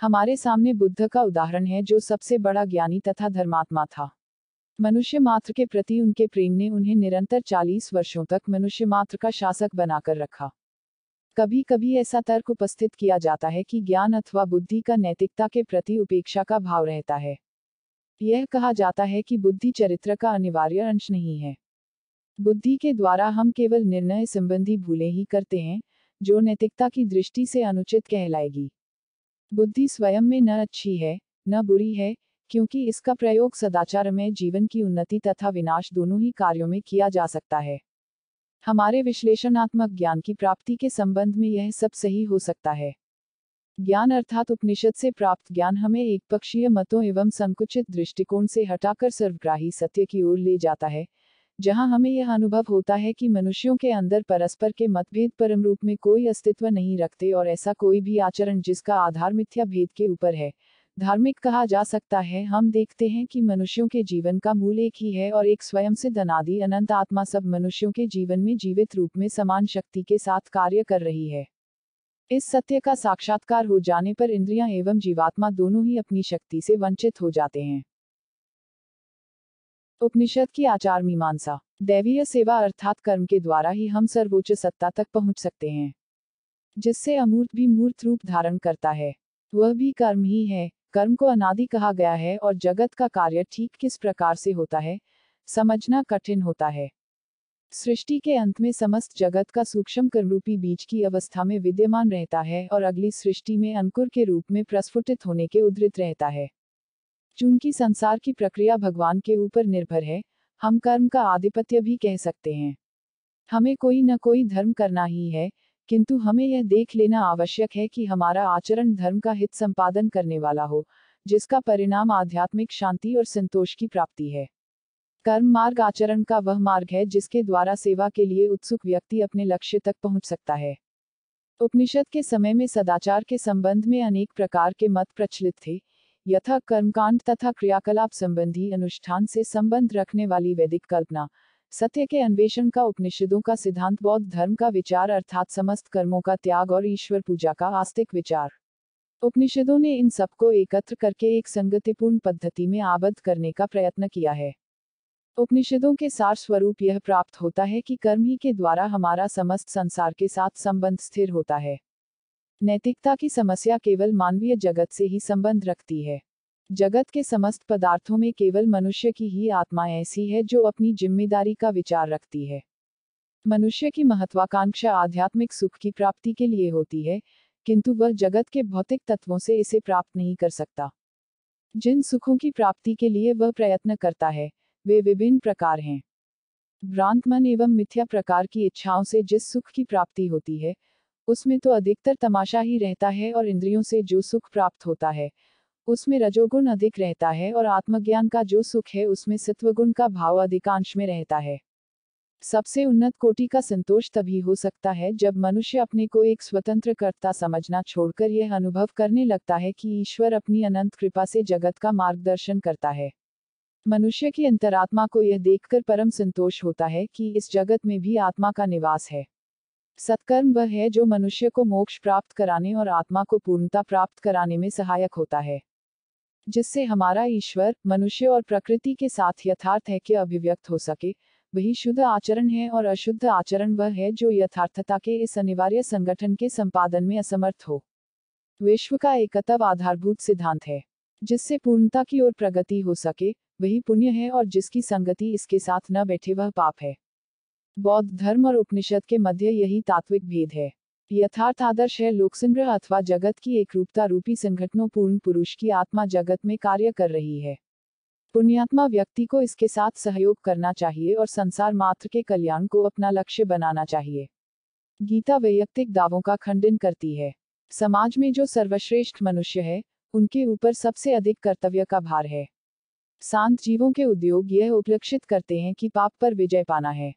हमारे सामने बुद्ध का उदाहरण है जो सबसे बड़ा ज्ञानी तथा धर्मात्मा था मनुष्य मात्र के प्रति उनके प्रेम ने उन्हें निरंतर 40 वर्षों तक मनुष्य मात्र का शासक बनाकर रखा कभी कभी ऐसा तर्क उपस्थित किया जाता है कि ज्ञान अथवा बुद्धि का नैतिकता के प्रति उपेक्षा का भाव रहता है यह कहा जाता है कि बुद्धि चरित्र का अनिवार्य अंश नहीं है बुद्धि के द्वारा हम केवल निर्णय संबंधी भूलें ही करते हैं जो नैतिकता की दृष्टि से अनुचित कहलाएगी बुद्धि स्वयं में न अच्छी है न बुरी है क्योंकि इसका प्रयोग सदाचार में जीवन की उन्नति तथा विनाश दोनों ही कार्यों में किया जा सकता है हमारे विश्लेषणात्मक ज्ञान की प्राप्ति के संबंध में यह सब सही हो सकता है ज्ञान अर्थात उपनिषद से प्राप्त ज्ञान हमें एक पक्षीय मतों एवं संकुचित दृष्टिकोण से हटाकर सर्वग्राही सत्य की ओर ले जाता है जहां हमें यह अनुभव होता है कि मनुष्यों के अंदर परस्पर के मतभेद परम रूप में कोई अस्तित्व नहीं रखते और ऐसा कोई भी आचरण जिसका आधार मिथ्या भेद के ऊपर है धार्मिक कहा जा सकता है हम देखते हैं कि मनुष्यों के जीवन का मूल एक ही है और एक स्वयं से दनादि अनंत आत्मा सब मनुष्यों के जीवन में जीवित रूप में समान शक्ति के साथ कार्य कर रही है इस सत्य का साक्षात्कार हो जाने पर इंद्रियां एवं जीवात्मा दोनों ही अपनी शक्ति से वंचित हो जाते हैं उपनिषद की आचार मीमांसा दैवीय सेवा अर्थात कर्म के द्वारा ही हम सर्वोच्च सत्ता तक पहुंच सकते हैं जिससे अमूर्त भी मूर्त रूप धारण करता है वह भी कर्म ही है कर्म को अनादि कहा गया है और जगत का कार्य ठीक किस प्रकार से होता है समझना कठिन होता है सृष्टि के अंत में समस्त जगत का सूक्ष्म कर्म रूपी बीज की अवस्था में विद्यमान रहता है और अगली सृष्टि में अंकुर के रूप में प्रस्फुटित होने के उद्धृत रहता है चूंकि संसार की प्रक्रिया भगवान के ऊपर निर्भर है हम कर्म का आधिपत्य भी कह सकते हैं हमें कोई न कोई धर्म करना ही है किंतु हमें यह देख लेना आवश्यक है कि हमारा आचरण धर्म का हित संपादन करने वाला हो जिसका परिणाम आध्यात्मिक शांति और संतोष की प्राप्ति है कर्म मार्ग आचरण का वह मार्ग है जिसके द्वारा सेवा के लिए उत्सुक व्यक्ति अपने लक्ष्य तक पहुंच सकता है उपनिषद के समय में सदाचार के संबंध में अनेक प्रकार के मत प्रचलित थे यथा कर्मकांड तथा क्रियाकलाप संबंधी अनुष्ठान से संबंध रखने वाली वैदिक कल्पना सत्य के अन्वेषण का उपनिषदों का सिद्धांत बौद्ध धर्म का विचार अर्थात समस्त कर्मों का त्याग और ईश्वर पूजा का आस्तिक विचार उपनिषदों ने इन सबको एकत्र करके एक संगतिपूर्ण पद्धति में आबद्ध करने का प्रयत्न किया है उपनिषदों के सार स्वरूप यह प्राप्त होता है कि कर्म ही के द्वारा हमारा समस्त संसार के साथ संबंध स्थिर होता है नैतिकता की समस्या केवल मानवीय जगत से ही संबंध रखती है जगत के समस्त पदार्थों में केवल मनुष्य की ही आत्मा ऐसी है जो अपनी जिम्मेदारी का विचार रखती है मनुष्य की महत्वाकांक्षा आध्यात्मिक सुख की प्राप्ति के लिए होती है किंतु वह जगत के भौतिक तत्वों से इसे प्राप्त नहीं कर सकता जिन सुखों की प्राप्ति के लिए वह प्रयत्न करता है वे विभिन्न प्रकार हैं भ्रांतमन एवं मिथ्या प्रकार की इच्छाओं से जिस सुख की प्राप्ति होती है उसमें तो अधिकतर तमाशा ही रहता है और इंद्रियों से जो सुख प्राप्त होता है उसमें रजोगुण अधिक रहता है और आत्मज्ञान का जो सुख है उसमें सत्वगुण का भाव अधिकांश में रहता है सबसे उन्नत कोटि का संतोष तभी हो सकता है जब मनुष्य अपने को एक स्वतंत्र कर्ता समझना छोड़कर यह अनुभव करने लगता है कि ईश्वर अपनी अनंत कृपा से जगत का मार्गदर्शन करता है मनुष्य की अंतरात्मा को यह देखकर परम संतोष होता है कि इस जगत में भी आत्मा का निवास है सत्कर्म वह है जो मनुष्य को मोक्ष प्राप्त कराने और आत्मा को पूर्णता प्राप्त कराने में सहायक होता है जिससे हमारा ईश्वर मनुष्य और प्रकृति के साथ यथार्थ है के अभिव्यक्त हो सके वही शुद्ध आचरण है और अशुद्ध आचरण वह है जो यथार्थता के इस अनिवार्य संगठन के संपादन में असमर्थ हो विश्व का एकतव आधारभूत सिद्धांत है जिससे पूर्णता की ओर प्रगति हो सके वही पुण्य है और जिसकी संगति इसके साथ न बैठे वह पाप है बौद्ध धर्म और उपनिषद के मध्य यही तात्विक भेद है यथार्थ आदर्श है लोकसंग्रह अथवा जगत की एक रूपता रूपी संगठनों पूर्ण पुरुष की आत्मा जगत में कार्य कर रही है पुण्यात्मा व्यक्ति को इसके साथ सहयोग करना चाहिए और संसार मात्र के कल्याण को अपना लक्ष्य बनाना चाहिए गीता वैयक्तिक दावों का खंडन करती है समाज में जो सर्वश्रेष्ठ मनुष्य है उनके ऊपर सबसे अधिक कर्तव्य का भार है शांत जीवों के उद्योग यह उपलक्षित करते हैं कि पाप पर विजय पाना है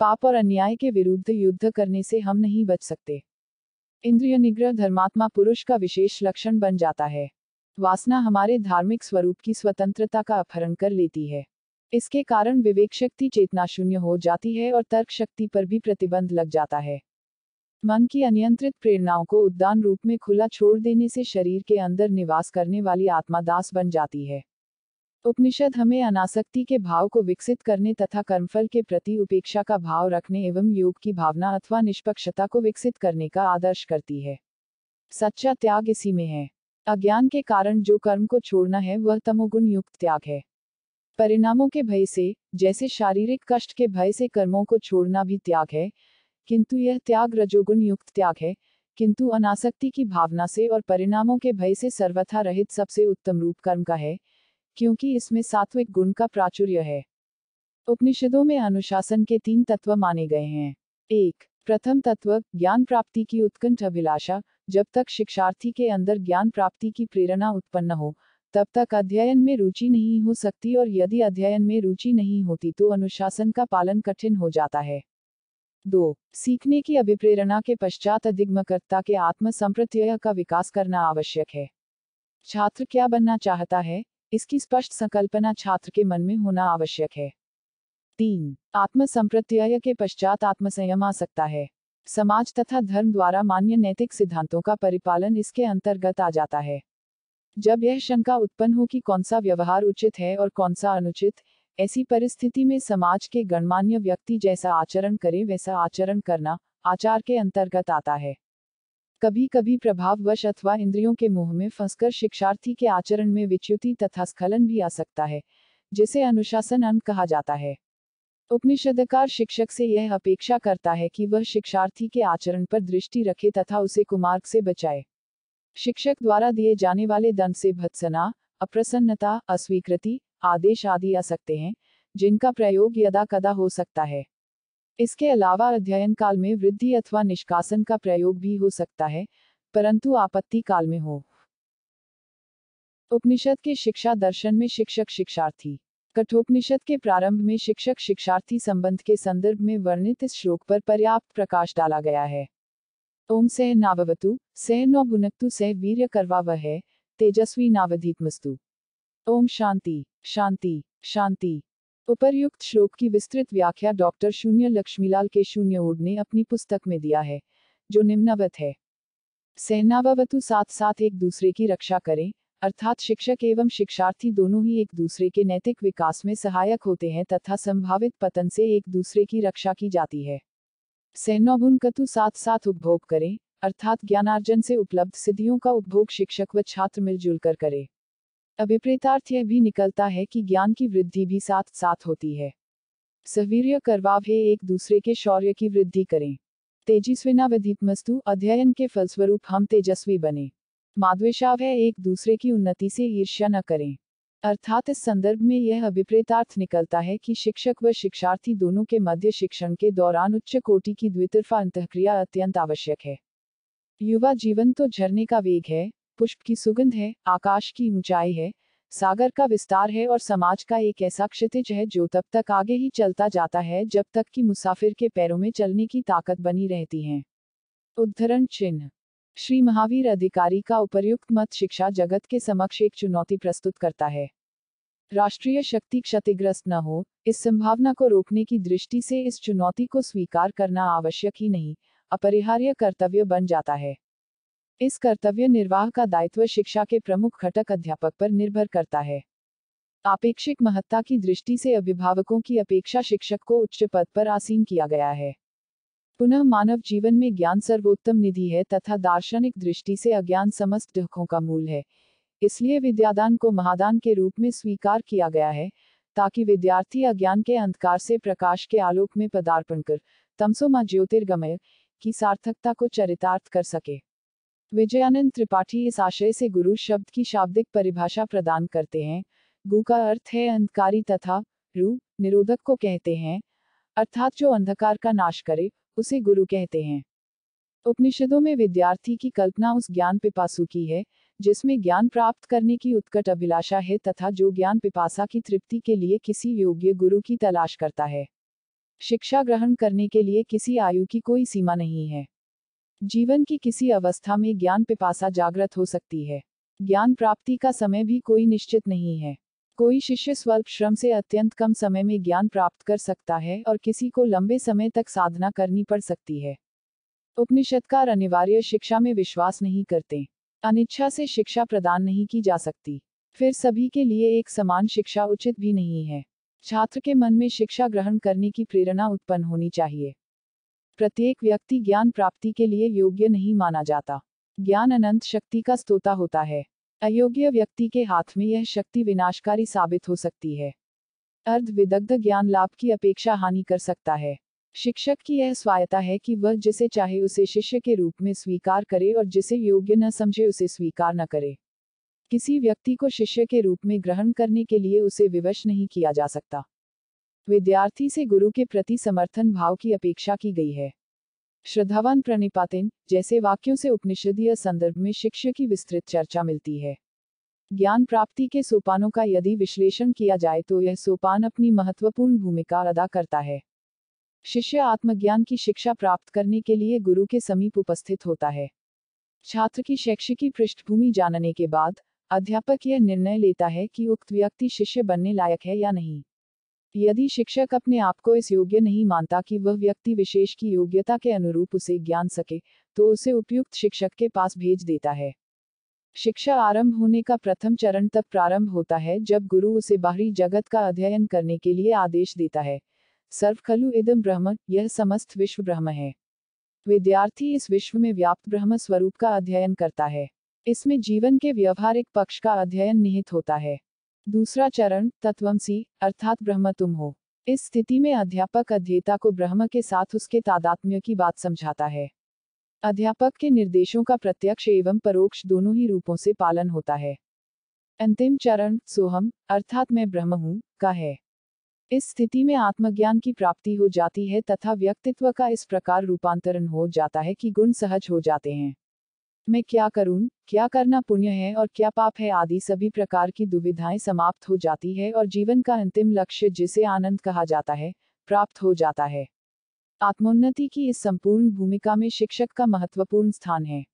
पाप और अन्याय के विरुद्ध युद्ध करने से हम नहीं बच सकते इंद्रिय निग्रह धर्मात्मा पुरुष का विशेष लक्षण बन जाता है वासना हमारे धार्मिक स्वरूप की स्वतंत्रता का अपहरण कर लेती है इसके कारण विवेक शक्ति चेतना शून्य हो जाती है और तर्क शक्ति पर भी प्रतिबंध लग जाता है मन की अनियंत्रित प्रेरणाओं को उद्दान रूप में खुला छोड़ देने से शरीर के अंदर निवास करने वाली आत्मा दास बन जाती है उपनिषद हमें अनासक्ति के भाव को विकसित करने तथा कर्मफल के प्रति उपेक्षा का भाव रखने एवं योग की भावना अथवा निष्पक्षता को विकसित करने का आदर्श करती है सच्चा त्याग इसी में है अज्ञान के कारण जो कर्म को छोड़ना है वह तमोगुण युक्त त्याग है परिणामों के भय से जैसे शारीरिक कष्ट के भय से कर्मों को छोड़ना भी त्याग है किंतु यह त्याग रजोगुण युक्त त्याग है किंतु अनासक्ति की भावना से और परिणामों के भय से सर्वथा रहित सबसे उत्तम रूप कर्म का है क्योंकि इसमें सात्विक गुण का प्राचुर्य है उपनिषदों में अनुशासन के तीन तत्व माने गए हैं एक प्रथम तत्व ज्ञान प्राप्ति की उत्कंठ अभिलाषा जब तक शिक्षार्थी के अंदर ज्ञान प्राप्ति की प्रेरणा उत्पन्न हो तब तक अध्ययन में रुचि नहीं हो सकती और यदि अध्ययन में रुचि नहीं होती तो अनुशासन का पालन कठिन हो जाता है दो सीखने की अभिप्रेरणा के पश्चात अधिगमकर्ता के आत्म संप्रत्यय का विकास करना आवश्यक है छात्र क्या बनना चाहता है इसकी स्पष्ट संकल्पना छात्र के मन में होना आवश्यक है तीन आत्म के पश्चात आत्मसंयम आ सकता है समाज तथा धर्म द्वारा मान्य नैतिक सिद्धांतों का परिपालन इसके अंतर्गत आ जाता है जब यह शंका उत्पन्न हो कि कौन सा व्यवहार उचित है और कौन सा अनुचित ऐसी परिस्थिति में समाज के गणमान्य व्यक्ति जैसा आचरण करे वैसा आचरण करना आचार के अंतर्गत आता है कभी कभी प्रभाववश अथवा इंद्रियों के मुंह में फंसकर शिक्षार्थी के आचरण में विच्युति तथा स्खलन भी आ सकता है जिसे अनुशासन अंग कहा जाता है उपनिषदकार शिक्षक से यह अपेक्षा करता है कि वह शिक्षार्थी के आचरण पर दृष्टि रखे तथा उसे कुमार्ग से बचाए शिक्षक द्वारा दिए जाने वाले दंड से भत्सना अप्रसन्नता अस्वीकृति आदेश आदि आ सकते हैं जिनका प्रयोग यदा कदा हो सकता है इसके अलावा अध्ययन काल में वृद्धि अथवा निष्कासन का प्रयोग भी हो सकता है परंतु आपत्ति काल में हो उपनिषद के शिक्षा दर्शन में शिक्षक शिक्षार्थी कठोपनिषद के प्रारंभ में शिक्षक शिक्षार्थी संबंध के संदर्भ में वर्णित इस श्लोक पर पर्याप्त प्रकाश डाला गया है ओम सह नाववतु सह नौ भुनक्तु सह वीर करवा वह है तेजस्वी नावधीत मस्तु ओम शांति शांति शांति उपर्युक्त श्लोक की विस्तृत व्याख्या डॉक्टर शून्य लक्ष्मीलाल के शून्य ओड ने अपनी पुस्तक में दिया है जो निम्नवत है सहनावतु साथ साथ एक दूसरे की रक्षा करें अर्थात शिक्षक एवं शिक्षार्थी दोनों ही एक दूसरे के नैतिक विकास में सहायक होते हैं तथा संभावित पतन से एक दूसरे की रक्षा की जाती है सहनौभुनकतु साथ साथ उपभोग करें अर्थात ज्ञानार्जन से उपलब्ध सिद्धियों का उपभोग शिक्षक व छात्र मिलजुल कर करें अभिप्रेतार्थ यह भी निकलता है कि ज्ञान की वृद्धि भी साथ साथ होती है सवीर्य करवावे एक दूसरे के शौर्य की वृद्धि करें तेजस्विनावधितमस्तु अध्ययन के फलस्वरूप हम तेजस्वी बने माधवेशाव है एक दूसरे की उन्नति से ईर्ष्या न करें अर्थात इस संदर्भ में यह अभिप्रेतार्थ निकलता है कि शिक्षक व शिक्षार्थी दोनों के मध्य शिक्षण के दौरान उच्च कोटि की द्वितरफा अंतक्रिया अत्यंत आवश्यक है युवा जीवन तो झरने का वेग है पुष्प की सुगंध है आकाश की ऊंचाई है सागर का विस्तार है और समाज का एक ऐसा क्षितिज है जो तब तक आगे ही चलता जाता है जब तक कि मुसाफिर के पैरों में चलने की ताकत बनी रहती है उद्धरण चिन्ह श्री महावीर अधिकारी का उपर्युक्त मत शिक्षा जगत के समक्ष एक चुनौती प्रस्तुत करता है राष्ट्रीय शक्ति क्षतिग्रस्त न हो इस संभावना को रोकने की दृष्टि से इस चुनौती को स्वीकार करना आवश्यक ही नहीं अपरिहार्य कर्तव्य बन जाता है इस कर्तव्य निर्वाह का दायित्व शिक्षा के प्रमुख घटक अध्यापक पर निर्भर करता है आपेक्षिक महत्ता की दृष्टि से अभिभावकों की अपेक्षा शिक्षक को उच्च पद पर आसीन किया गया है पुनः मानव जीवन में ज्ञान सर्वोत्तम निधि है तथा दार्शनिक दृष्टि से अज्ञान समस्त दुखों का मूल है इसलिए विद्यादान को महादान के रूप में स्वीकार किया गया है ताकि विद्यार्थी अज्ञान के अंधकार से प्रकाश के आलोक में पदार्पण कर तमसोमा ज्योतिर्गमय की सार्थकता को चरितार्थ कर सके विजयानंद त्रिपाठी इस आशय से गुरु शब्द की शाब्दिक परिभाषा प्रदान करते हैं गु का अर्थ है अंधकारी तथा रु निरोधक को कहते हैं अर्थात जो अंधकार का नाश करे उसे गुरु कहते हैं उपनिषदों में विद्यार्थी की कल्पना उस ज्ञान पिपासु की है जिसमें ज्ञान प्राप्त करने की उत्कट अभिलाषा है तथा जो ज्ञान पिपासा की तृप्ति के लिए किसी योग्य गुरु की तलाश करता है शिक्षा ग्रहण करने के लिए किसी आयु की कोई सीमा नहीं है जीवन की किसी अवस्था में ज्ञान पिपासा जागृत हो सकती है ज्ञान प्राप्ति का समय भी कोई निश्चित नहीं है कोई शिष्य स्वल्प श्रम से अत्यंत कम समय में ज्ञान प्राप्त कर सकता है और किसी को लंबे समय तक साधना करनी पड़ सकती है उपनिषदकार अनिवार्य शिक्षा में विश्वास नहीं करते अनिच्छा से शिक्षा प्रदान नहीं की जा सकती फिर सभी के लिए एक समान शिक्षा उचित भी नहीं है छात्र के मन में शिक्षा ग्रहण करने की प्रेरणा उत्पन्न होनी चाहिए प्रत्येक व्यक्ति ज्ञान प्राप्ति के लिए योग्य नहीं माना जाता ज्ञान अनंत शक्ति का स्तोता होता है अयोग्य व्यक्ति के हाथ में यह शक्ति विनाशकारी साबित हो सकती है अर्ध विदग्ध ज्ञान लाभ की अपेक्षा हानि कर सकता है शिक्षक की यह स्वायत्ता है कि वह जिसे चाहे उसे शिष्य के रूप में स्वीकार करे और जिसे योग्य न समझे उसे स्वीकार न करे किसी व्यक्ति को शिष्य के रूप में ग्रहण करने के लिए उसे विवश नहीं किया जा सकता विद्यार्थी से गुरु के प्रति समर्थन भाव की अपेक्षा की गई है श्रद्धावान प्रणिपातिन जैसे वाक्यों से उपनिषदीय संदर्भ में शिक्षा की विस्तृत चर्चा मिलती है ज्ञान प्राप्ति के सोपानों का यदि विश्लेषण किया जाए तो यह सोपान अपनी महत्वपूर्ण भूमिका अदा करता है शिष्य आत्मज्ञान की शिक्षा प्राप्त करने के लिए गुरु के समीप उपस्थित होता है छात्र की शैक्षिकी पृष्ठभूमि जानने के बाद अध्यापक यह निर्णय लेता है कि उक्त व्यक्ति शिष्य बनने लायक है या नहीं यदि शिक्षक अपने आप को इस योग्य नहीं मानता कि वह व्यक्ति विशेष की योग्यता के अनुरूप उसे ज्ञान सके तो उसे उपयुक्त शिक्षक के पास भेज देता है शिक्षा आरंभ होने का प्रथम चरण तब प्रारंभ होता है जब गुरु उसे बाहरी जगत का अध्ययन करने के लिए आदेश देता है सर्व खलु इदम ब्रह्म यह समस्त विश्व ब्रह्म है विद्यार्थी इस विश्व में व्याप्त ब्रह्म स्वरूप का अध्ययन करता है इसमें जीवन के व्यवहारिक पक्ष का अध्ययन निहित होता है दूसरा चरण तत्वमसी अर्थात ब्रह्म तुम हो इस स्थिति में अध्यापक अध्येता को ब्रह्म के साथ उसके तादात्म्य की बात समझाता है अध्यापक के निर्देशों का प्रत्यक्ष एवं परोक्ष दोनों ही रूपों से पालन होता है अंतिम चरण सोहम अर्थात मैं ब्रह्म हूँ का है इस स्थिति में आत्मज्ञान की प्राप्ति हो जाती है तथा व्यक्तित्व का इस प्रकार रूपांतरण हो जाता है कि गुण सहज हो जाते हैं मैं क्या करूं, क्या करना पुण्य है और क्या पाप है आदि सभी प्रकार की दुविधाएं समाप्त हो जाती है और जीवन का अंतिम लक्ष्य जिसे आनंद कहा जाता है प्राप्त हो जाता है आत्मोन्नति की इस संपूर्ण भूमिका में शिक्षक का महत्वपूर्ण स्थान है